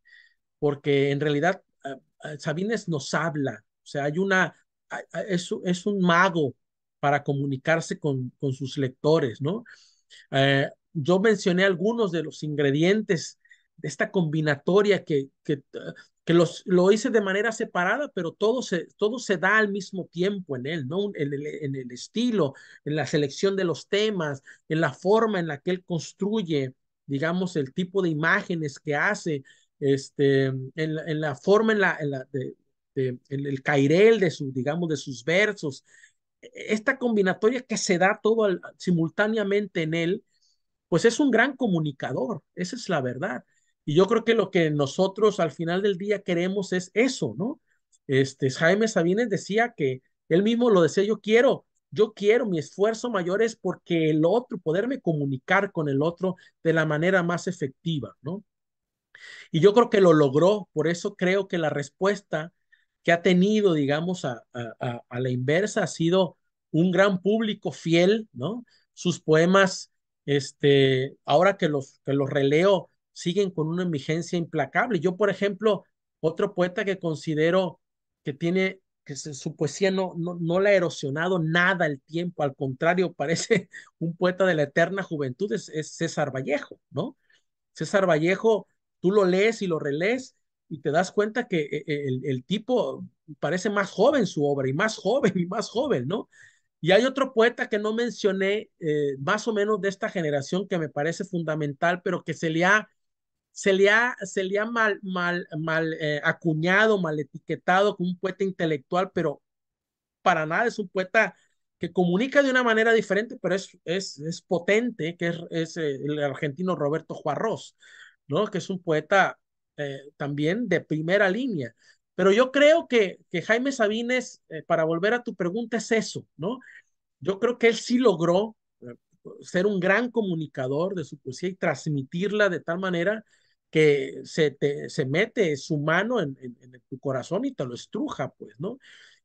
porque en realidad ah, ah, Sabines nos habla, o sea, hay una, ah, es, es un mago para comunicarse con, con sus lectores, ¿no? Eh, yo mencioné algunos de los ingredientes de esta combinatoria que, que, que los, lo hice de manera separada, pero todo se, todo se da al mismo tiempo en él, ¿no? En el, en el estilo, en la selección de los temas, en la forma en la que él construye, digamos, el tipo de imágenes que hace, este, en, la forma en la, en el cairel de sus, digamos, de sus versos. E, esta combinatoria que se da todo simultáneamente en él pues es un gran comunicador, esa es la verdad. Y yo creo que lo que nosotros al final del día queremos es eso, ¿no? Este, Jaime Sabines decía que él mismo lo decía, yo quiero, yo quiero, mi esfuerzo mayor es porque el otro, poderme comunicar con el otro de la manera más efectiva, ¿no? Y yo creo que lo logró, por eso creo que la respuesta que ha tenido, digamos, a, a, a la inversa ha sido un gran público fiel, ¿no? Sus poemas este, ahora que los, que los releo, siguen con una vigencia implacable. Yo, por ejemplo, otro poeta que considero que tiene, que su poesía no, no, la ha erosionado nada el tiempo, al contrario, parece un poeta de la eterna juventud, es, César Vallejo, ¿no? César Vallejo, tú lo lees y lo relees y te das cuenta que eh, eh, el, el, tipo parece más joven su obra y más joven y más joven, ¿no? Y hay otro poeta que no mencioné, eh, más o menos de esta generación, que me parece fundamental, pero que se le ha, se le ha, se le ha mal, mal, mal eh, acuñado, mal etiquetado como un poeta intelectual, pero para nada es un poeta que comunica de una manera diferente, pero es, es, es potente, que es, eh, el argentino Roberto Juarros, ¿no? que es un poeta también de primera línea. Pero yo creo que, que Jaime Sabines, eh, para volver a tu pregunta, es eso, ¿no? Yo creo que él sí logró eh, ser un gran comunicador de su poesía y transmitirla de tal manera que se, se mete su mano en, tu corazón y te lo estruja, pues, ¿no?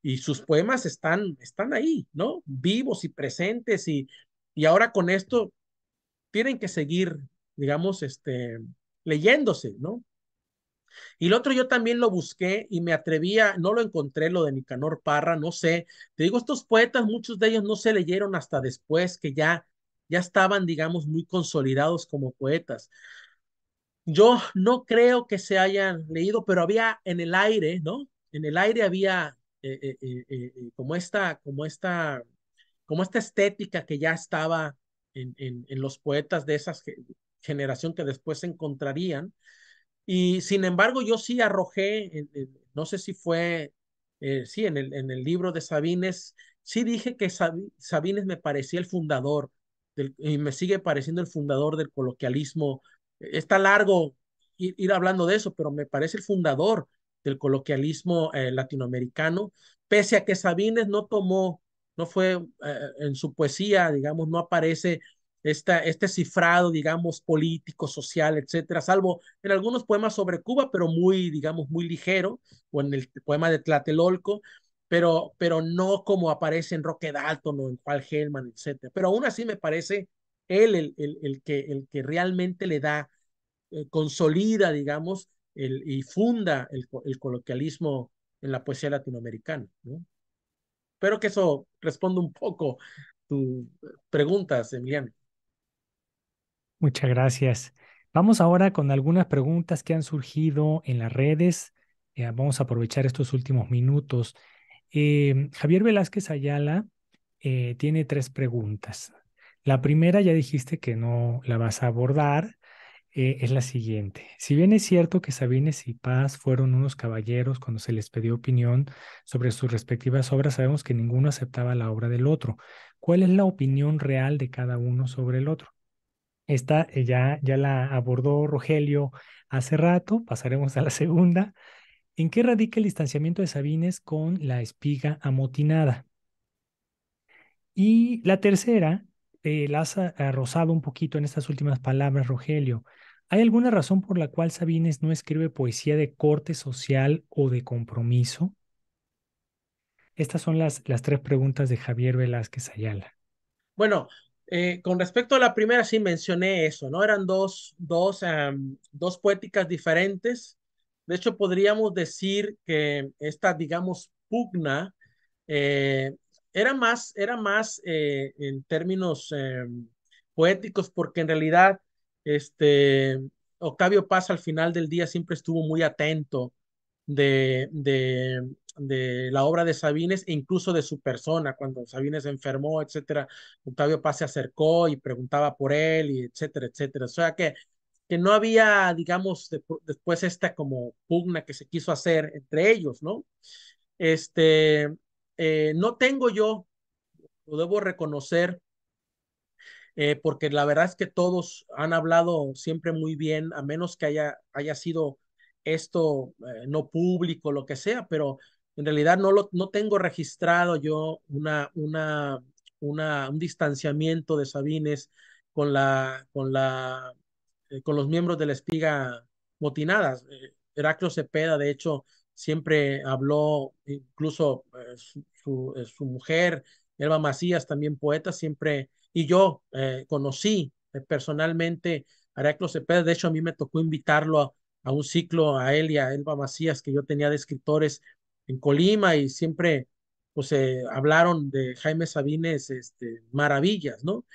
Y sus poemas están, están ahí, ¿no? Vivos y presentes y, y ahora con esto tienen que seguir, digamos, este, leyéndose, ¿no? Y el otro yo también lo busqué y me atrevía, no lo encontré, lo de Nicanor Parra, no sé. Te digo, estos poetas, muchos de ellos no se leyeron hasta después que ya, ya estaban, digamos, muy consolidados como poetas. Yo no creo que se hayan leído, pero había en el aire, ¿no? En el aire había eh, eh, eh, como esta, como esta, como esta estética que ya estaba en, en, en los poetas de esa generación que después encontrarían y sin embargo, yo sí arrojé, no sé si fue, eh, sí, en el, en el libro de Sabines, sí dije que Sabines me parecía el fundador y me sigue pareciendo el fundador del coloquialismo. E-, está largo ir, hablando de eso, pero me parece el fundador del coloquialismo eh, latinoamericano, pese a que Sabines no tomó, no fue eh, en su poesía, digamos, no aparece este cifrado, digamos, político, social, etcétera, salvo en algunos poemas sobre Cuba, pero muy, digamos, muy ligero, o en el poema de Tlatelolco, pero, pero no como aparece en Roque Dalton o en Juan Hellman, etcétera. Pero aún así me parece él el, el, que, el que realmente le da, eh, consolida, digamos, el, y funda el, coloquialismo en la poesía latinoamericana. ¿no? Espero que eso responda un poco tu eh, preguntas, Emiliano. Muchas gracias. Vamos ahora con algunas preguntas que han surgido en las redes. Eh, vamos a aprovechar estos últimos minutos. Eh, Javier Velázquez Ayala eh, tiene tres preguntas. La primera ya dijiste que no la vas a abordar, es la siguiente. Si bien es cierto que Sabines y Paz fueron unos caballeros cuando se les pidió opinión sobre sus respectivas obras, sabemos que ninguno aceptaba la obra del otro. ¿Cuál es la opinión real de cada uno sobre el otro? Esta eh, ya, la abordó Rogelio hace rato, pasaremos a la segunda. ¿En qué radica el distanciamiento de Sabines con la espiga amotinada? Y la tercera, eh, la has rozado un poquito en estas últimas palabras, Rogelio. ¿Hay alguna razón por la cual Sabines no escribe poesía de corte social o de compromiso? Estas son las, las tres preguntas de Javier Velázquez Ayala. Bueno, eh, con respecto a la primera, sí mencioné eso, ¿no? Eran dos, dos, dos poéticas diferentes. De hecho, podríamos decir que esta, digamos, pugna eh, era más, era más eh, en términos em, poéticos, porque en realidad este, Octavio Paz al final del día siempre estuvo muy atento de, de, de la obra de Sabines e incluso de su persona, cuando Sabines enfermó, etcétera, Octavio Paz se acercó y preguntaba por él, y etcétera, etcétera. O sea que, que no había, digamos, después esta como pugna que se quiso hacer entre ellos, ¿no? Este, eh, no tengo yo, lo debo reconocer, eh, porque la verdad es que todos han hablado siempre muy bien, a menos que haya, haya sido esto eh, no público, lo que sea, pero en realidad no, lo, no tengo registrado yo una, una, una, un distanciamiento de Sabines con, la, con, la, eh, con los miembros de la espiga motinadas. Eh, Heraclio Cepeda, de hecho, siempre habló, incluso eh, su, mujer, Elba Macías, también poeta, siempre, y yo conocí personalmente a Cepeda, de hecho a mí me tocó invitarlo a, un ciclo a él y a Elba Macías que yo tenía de escritores en Colima y siempre pues eh, hablaron de Jaime Sabines este, maravillas, ¿no?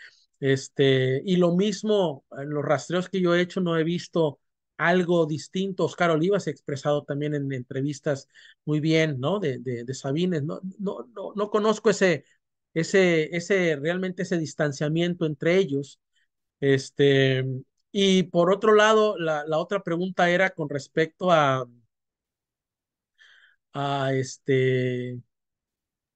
Este, y lo mismo, en eh, los rastreos que yo he hecho, no he visto algo distinto. Oscar Olivas ha expresado también en entrevistas muy bien, ¿no? De, de, Sabines, ¿no? No, no, no conozco ese, ese, ese, realmente ese distanciamiento entre ellos. Este, y por otro lado, la otra pregunta era con respecto a, a este...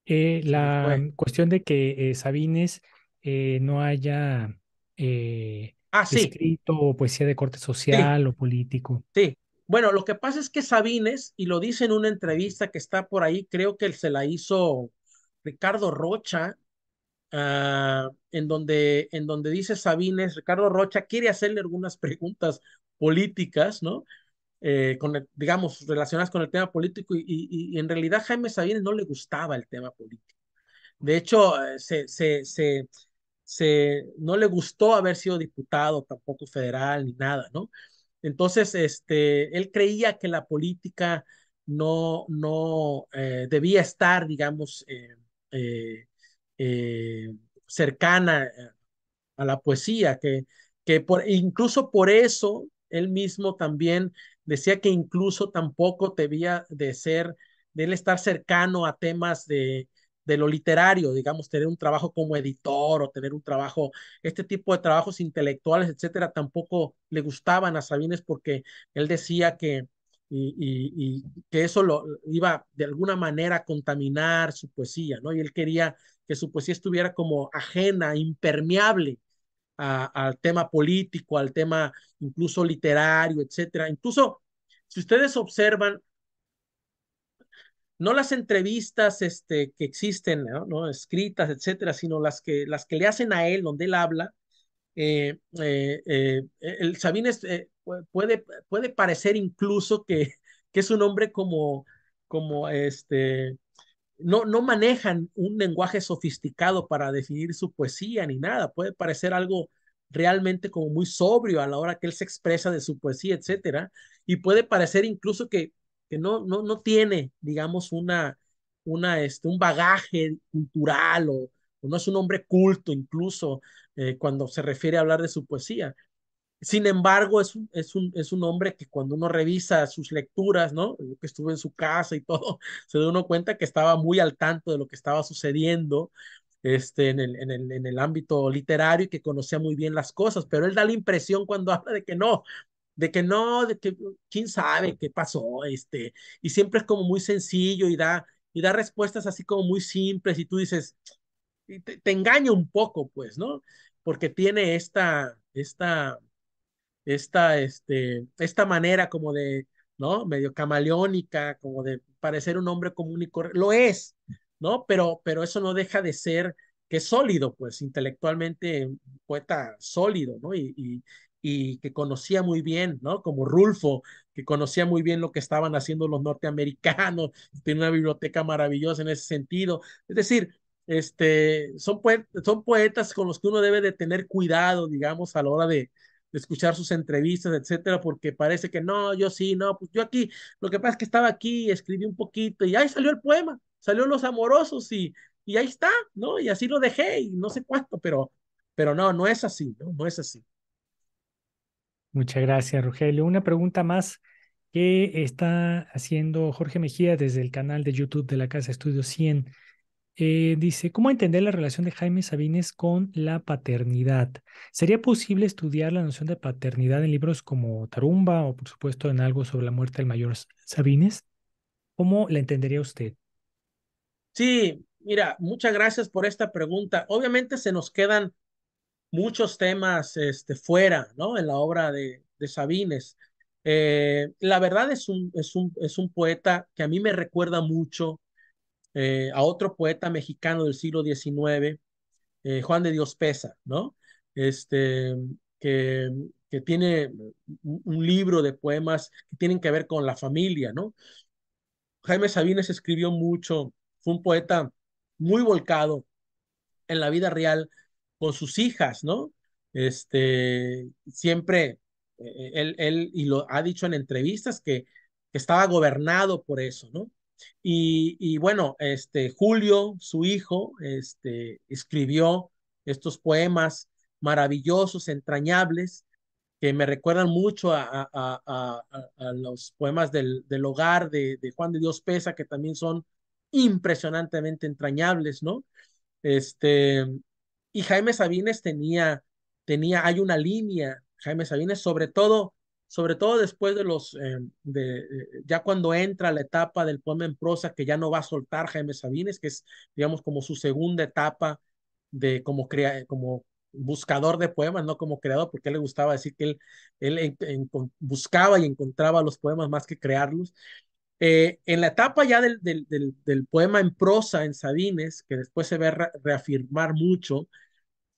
Eh, la cuestión de que eh, Sabines eh, no haya ah, escrito poesía de corte social o político. Sí, bueno, lo que pasa es que Sabines, y lo dice en una entrevista que está por ahí, creo que se la hizo Ricardo Rocha, ah, en, donde, en donde dice Sabines, Ricardo Rocha quiere hacerle algunas preguntas políticas, ¿no? Eh, digamos, relacionadas con el tema político y, en realidad Jaime Sabines no le gustaba el tema político. De hecho, eh, se, se, se, no le gustó haber sido diputado tampoco federal ni nada, ¿no? Entonces, este, él creía que la política no, no eh, debía estar, digamos, cercana a la poesía, que, que por, incluso por eso él mismo también decía que incluso tampoco debía de ser, de él estar cercano a temas de, de lo literario, digamos, tener un trabajo como editor o tener un trabajo, este tipo de trabajos intelectuales, etcétera, tampoco le gustaban a Sabines porque él decía que, y, que eso lo iba de alguna manera a contaminar su poesía, ¿no? Y él quería que su poesía estuviera como ajena, impermeable al tema político, al tema incluso literario, etcétera. Incluso si ustedes observan, no las entrevistas este, que existen, ¿no? escritas, etcétera, sino las que, las que le hacen a él, donde él habla. Eh, eh, eh, el Sabines puede, puede parecer incluso que, que es un hombre como, como este, no, manejan un lenguaje sofisticado para definir su poesía ni nada. Puede parecer algo realmente como muy sobrio a la hora que él se expresa de su poesía, etcétera, y puede parecer incluso que, que no, no, no tiene, digamos, una, una, este, un bagaje cultural o, no es un hombre culto incluso eh, cuando se refiere a hablar de su poesía. Sin embargo, es un, es, un, es un hombre que cuando uno revisa sus lecturas, ¿no? Yo que estuve en su casa y todo, se da uno cuenta que estaba muy al tanto de lo que estaba sucediendo este, en, el, en, el, en el ámbito literario y que conocía muy bien las cosas, pero él da la impresión cuando habla de que no, de que no, de que quién sabe qué pasó, este, y siempre es como muy sencillo y da, y da respuestas así como muy simples y tú dices, te, te engaña un poco, pues, ¿no? Porque tiene esta, esta, esta, este, esta manera como de, ¿no? Medio camaleónica, como de parecer un hombre común y correcto. Lo es, ¿no? Pero, pero eso no deja de ser que es sólido, pues intelectualmente poeta sólido, ¿no? Y, y, y, que conocía muy bien, ¿no? Como Rulfo, que conocía muy bien lo que estaban haciendo los norteamericanos, tiene una biblioteca maravillosa en ese sentido. Es decir, este, son, son poetas con los que uno debe de tener cuidado, digamos, a la hora de, escuchar sus entrevistas, etcétera, porque parece que no, yo sí, no, pues yo aquí, lo que pasa es que estaba aquí, escribí un poquito y ahí salió el poema, salió Los Amorosos y, y ahí está, ¿no? Y así lo dejé y no sé cuánto, pero, pero no, no es así, ¿no? No es así. Muchas gracias, Rogelio. Una pregunta más que está haciendo Jorge Mejía desde el canal de YouTube de la Casa Estudio 100. Eh, dice, ¿cómo entender la relación de Jaime Sabines con la paternidad? ¿Sería posible estudiar la noción de paternidad en libros como Tarumba o, por supuesto, en algo sobre la muerte del mayor Sabines? ¿Cómo la entendería usted? Sí, mira, muchas gracias por esta pregunta. Obviamente se nos quedan muchos temas este, fuera, ¿no? En la obra de, Sabines. Eh, la verdad es un, es, un, es un poeta que a mí me recuerda mucho eh, a otro poeta mexicano del siglo XIX, eh, Juan de Dios Pesa, ¿no? Este, que, que tiene un libro de poemas que tienen que ver con la familia, ¿no? Jaime Sabines escribió mucho, fue un poeta muy volcado en la vida real con sus hijas, ¿no? Este, siempre eh, él, él, y lo ha dicho en entrevistas, que, estaba gobernado por eso, ¿no? Y, bueno, este, Julio, su hijo, este, escribió estos poemas maravillosos, entrañables, que me recuerdan mucho a, a, los poemas del, del hogar de, de, Juan de Dios Pesa, que también son impresionantemente entrañables, ¿no? Este, y Jaime Sabines tenía, tenía, hay una línea, Jaime Sabines, sobre todo sobre todo después de los, eh, de, eh, ya cuando entra la etapa del poema en prosa que ya no va a soltar Jaime Sabines, que es, digamos, como su segunda etapa de como, como buscador de poemas, no como creador, porque él le gustaba decir que él, él buscaba y encontraba los poemas más que crearlos. Eh, en la etapa ya del, del, poema en prosa en Sabines, que después se ve reafirmar mucho,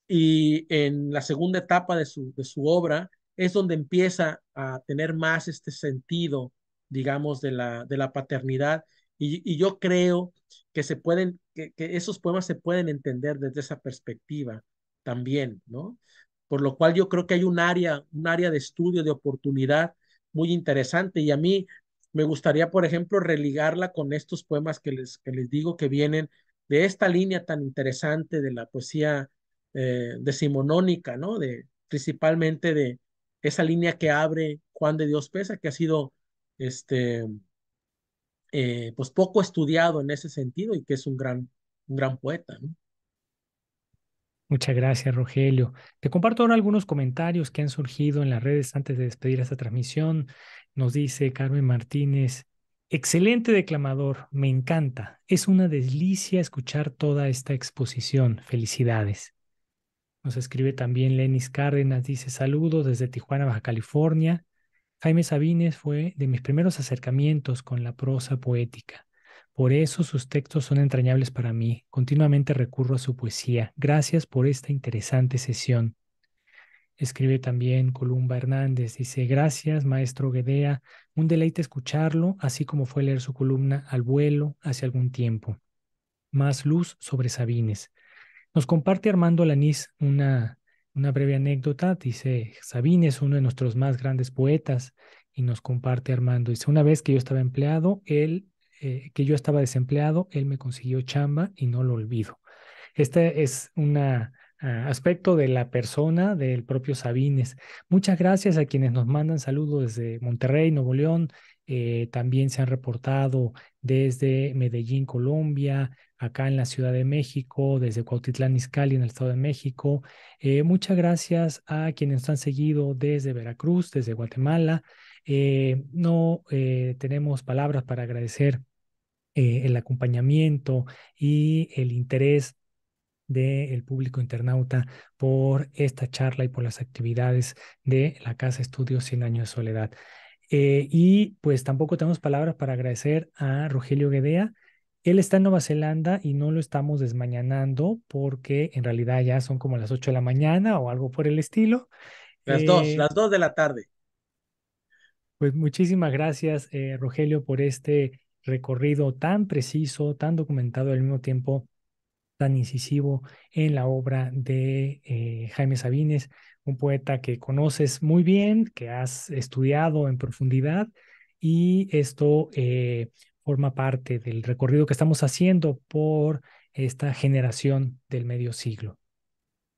y en la segunda etapa de su, de su obra, es donde empieza a tener más este sentido, digamos, de la, de la paternidad. Y, yo creo que se pueden, que, esos poemas se pueden entender desde esa perspectiva también, ¿no? Por lo cual yo creo que hay un área, un área de estudio, de oportunidad muy interesante. Y a mí me gustaría, por ejemplo, religarla con estos poemas que les, que les digo que vienen de esta línea tan interesante de la poesía eh, decimonónica, ¿no? De, principalmente de, esa línea que abre Juan de Dios Pesa, que ha sido este, eh, pues poco estudiado en ese sentido y que es un gran, gran poeta. Muchas gracias, Rogelio. Te comparto ahora algunos comentarios que han surgido en las redes antes de despedir esta transmisión. Nos dice Carmen Martínez, excelente declamador, me encanta. Es una delicia escuchar toda esta exposición. Felicidades. Nos escribe también Lenis Cárdenas, dice saludos desde Tijuana, Baja California. Jaime Sabines fue de mis primeros acercamientos con la prosa poética. Por eso sus textos son entrañables para mí. Continuamente recurro a su poesía. Gracias por esta interesante sesión. Escribe también Columba Hernández. Dice, gracias, maestro Guedea. Un deleite escucharlo, así como fue leer su columna al vuelo hace algún tiempo. Más luz sobre Sabines. Nos comparte Armando Lanís una, una breve anécdota. Dice, Sabines, uno de nuestros más grandes poetas y nos comparte Armando. Dice, una vez que yo estaba empleado, él, eh, que yo estaba desempleado, él me consiguió chamba y no lo olvido. Este es un ah, aspecto de la persona del propio Sabines. Muchas gracias a quienes nos mandan saludos desde Monterrey, Nuevo León, eh, también se han reportado desde Medellín, Colombia, acá en la Ciudad de México, desde Cuautitlán Izcalli en el Estado de México. Eh, muchas gracias a quienes nos han seguido desde Veracruz, desde Guatemala. Eh, no tenemos palabras para agradecer el acompañamiento y el interés del público internauta por esta charla y por las actividades de la Casa Estudios 100 Años de Soledad. Eh, y pues tampoco tenemos palabras para agradecer a Rogelio Guedea. Él está en Nueva Zelanda y no lo estamos desmañanando porque en realidad ya son como las 8 de la mañana o algo por el estilo. Las 2, eh las dos de la tarde. Pues muchísimas gracias, eh, Rogelio, por este recorrido tan preciso, tan documentado, al mismo tiempo tan incisivo en la obra de Jaime Sabines un poeta que conoces muy bien, que has estudiado en profundidad y esto eh, forma parte del recorrido que estamos haciendo por esta generación del medio siglo.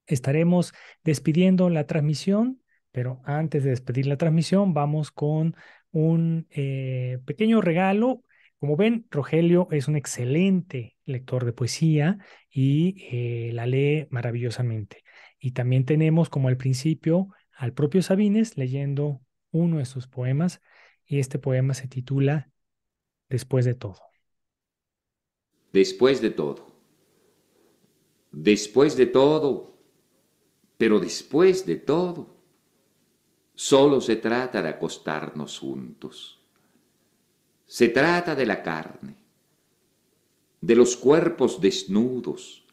Estaremos despidiendo la transmisión, pero antes de despedir la transmisión vamos con un eh, pequeño regalo. Como ven, Rogelio es un excelente lector de poesía y eh, la lee maravillosamente. Y también tenemos como al principio al propio Sabines leyendo uno de sus poemas y este poema se titula Después de todo. Después de todo. Después de todo. Pero después de todo. Solo se trata de acostarnos juntos. Se trata de la carne, de los cuerpos desnudos,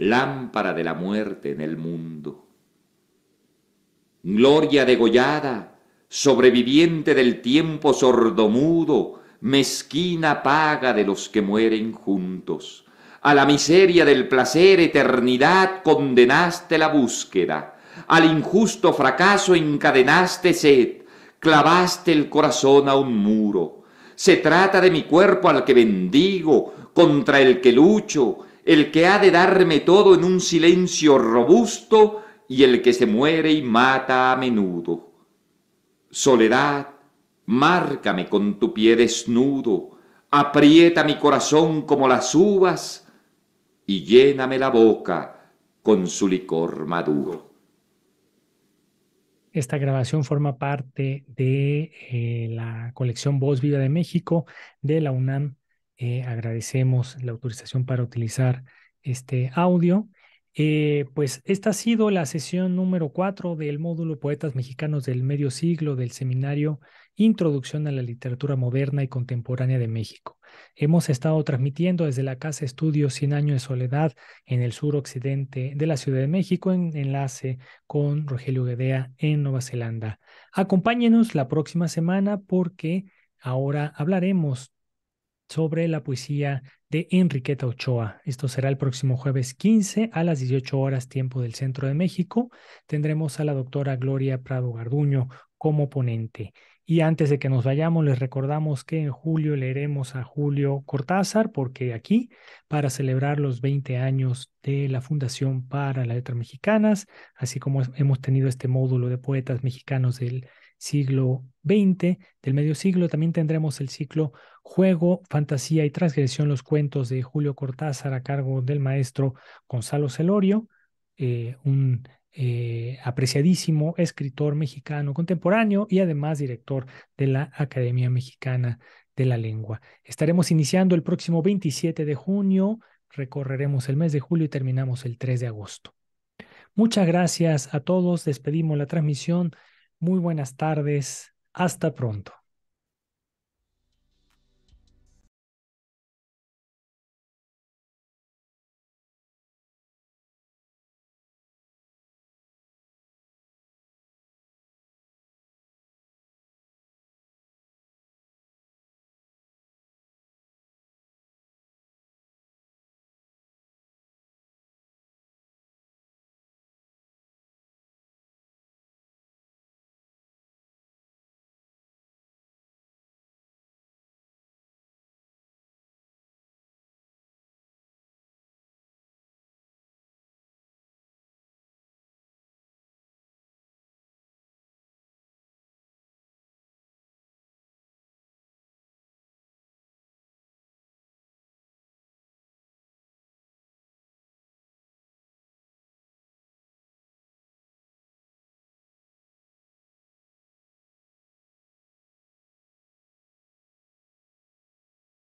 lámpara de la muerte en el mundo. Gloria degollada, sobreviviente del tiempo sordomudo, mezquina paga de los que mueren juntos. A la miseria del placer eternidad condenaste la búsqueda, al injusto fracaso encadenaste sed, clavaste el corazón a un muro. Se trata de mi cuerpo al que bendigo, contra el que lucho, el que ha de darme todo en un silencio robusto y el que se muere y mata a menudo. Soledad, márcame con tu pie desnudo, aprieta mi corazón como las uvas y lléname la boca con su licor maduro. Esta grabación forma parte de eh, la colección Voz Viva de México de la UNAM eh, agradecemos la autorización para utilizar este audio. Eh, pues esta ha sido la sesión número cuatro del módulo Poetas Mexicanos del Medio Siglo del seminario Introducción a la Literatura Moderna y Contemporánea de México. Hemos estado transmitiendo desde la Casa Estudio 100 Años de Soledad en el sur occidente de la Ciudad de México en enlace con Rogelio Guedea en Nueva Zelanda. Acompáñenos la próxima semana porque ahora hablaremos sobre la poesía de Enriqueta Ochoa. Esto será el próximo jueves 15 a las 18 horas tiempo del Centro de México. Tendremos a la doctora Gloria Prado Garduño como ponente. Y antes de que nos vayamos, les recordamos que en julio leeremos a Julio Cortázar, porque aquí, para celebrar los 20 años de la Fundación para las Letras Mexicanas, así como hemos tenido este módulo de poetas mexicanos del siglo XX, del medio siglo, también tendremos el ciclo Juego, Fantasía y Transgresión, los cuentos de Julio Cortázar a cargo del maestro Gonzalo Celorio, eh, un eh, apreciadísimo escritor mexicano contemporáneo y además director de la Academia Mexicana de la Lengua. Estaremos iniciando el próximo 27 de junio, recorreremos el mes de julio y terminamos el 3 de agosto. Muchas gracias a todos, despedimos la transmisión, muy buenas tardes, hasta pronto.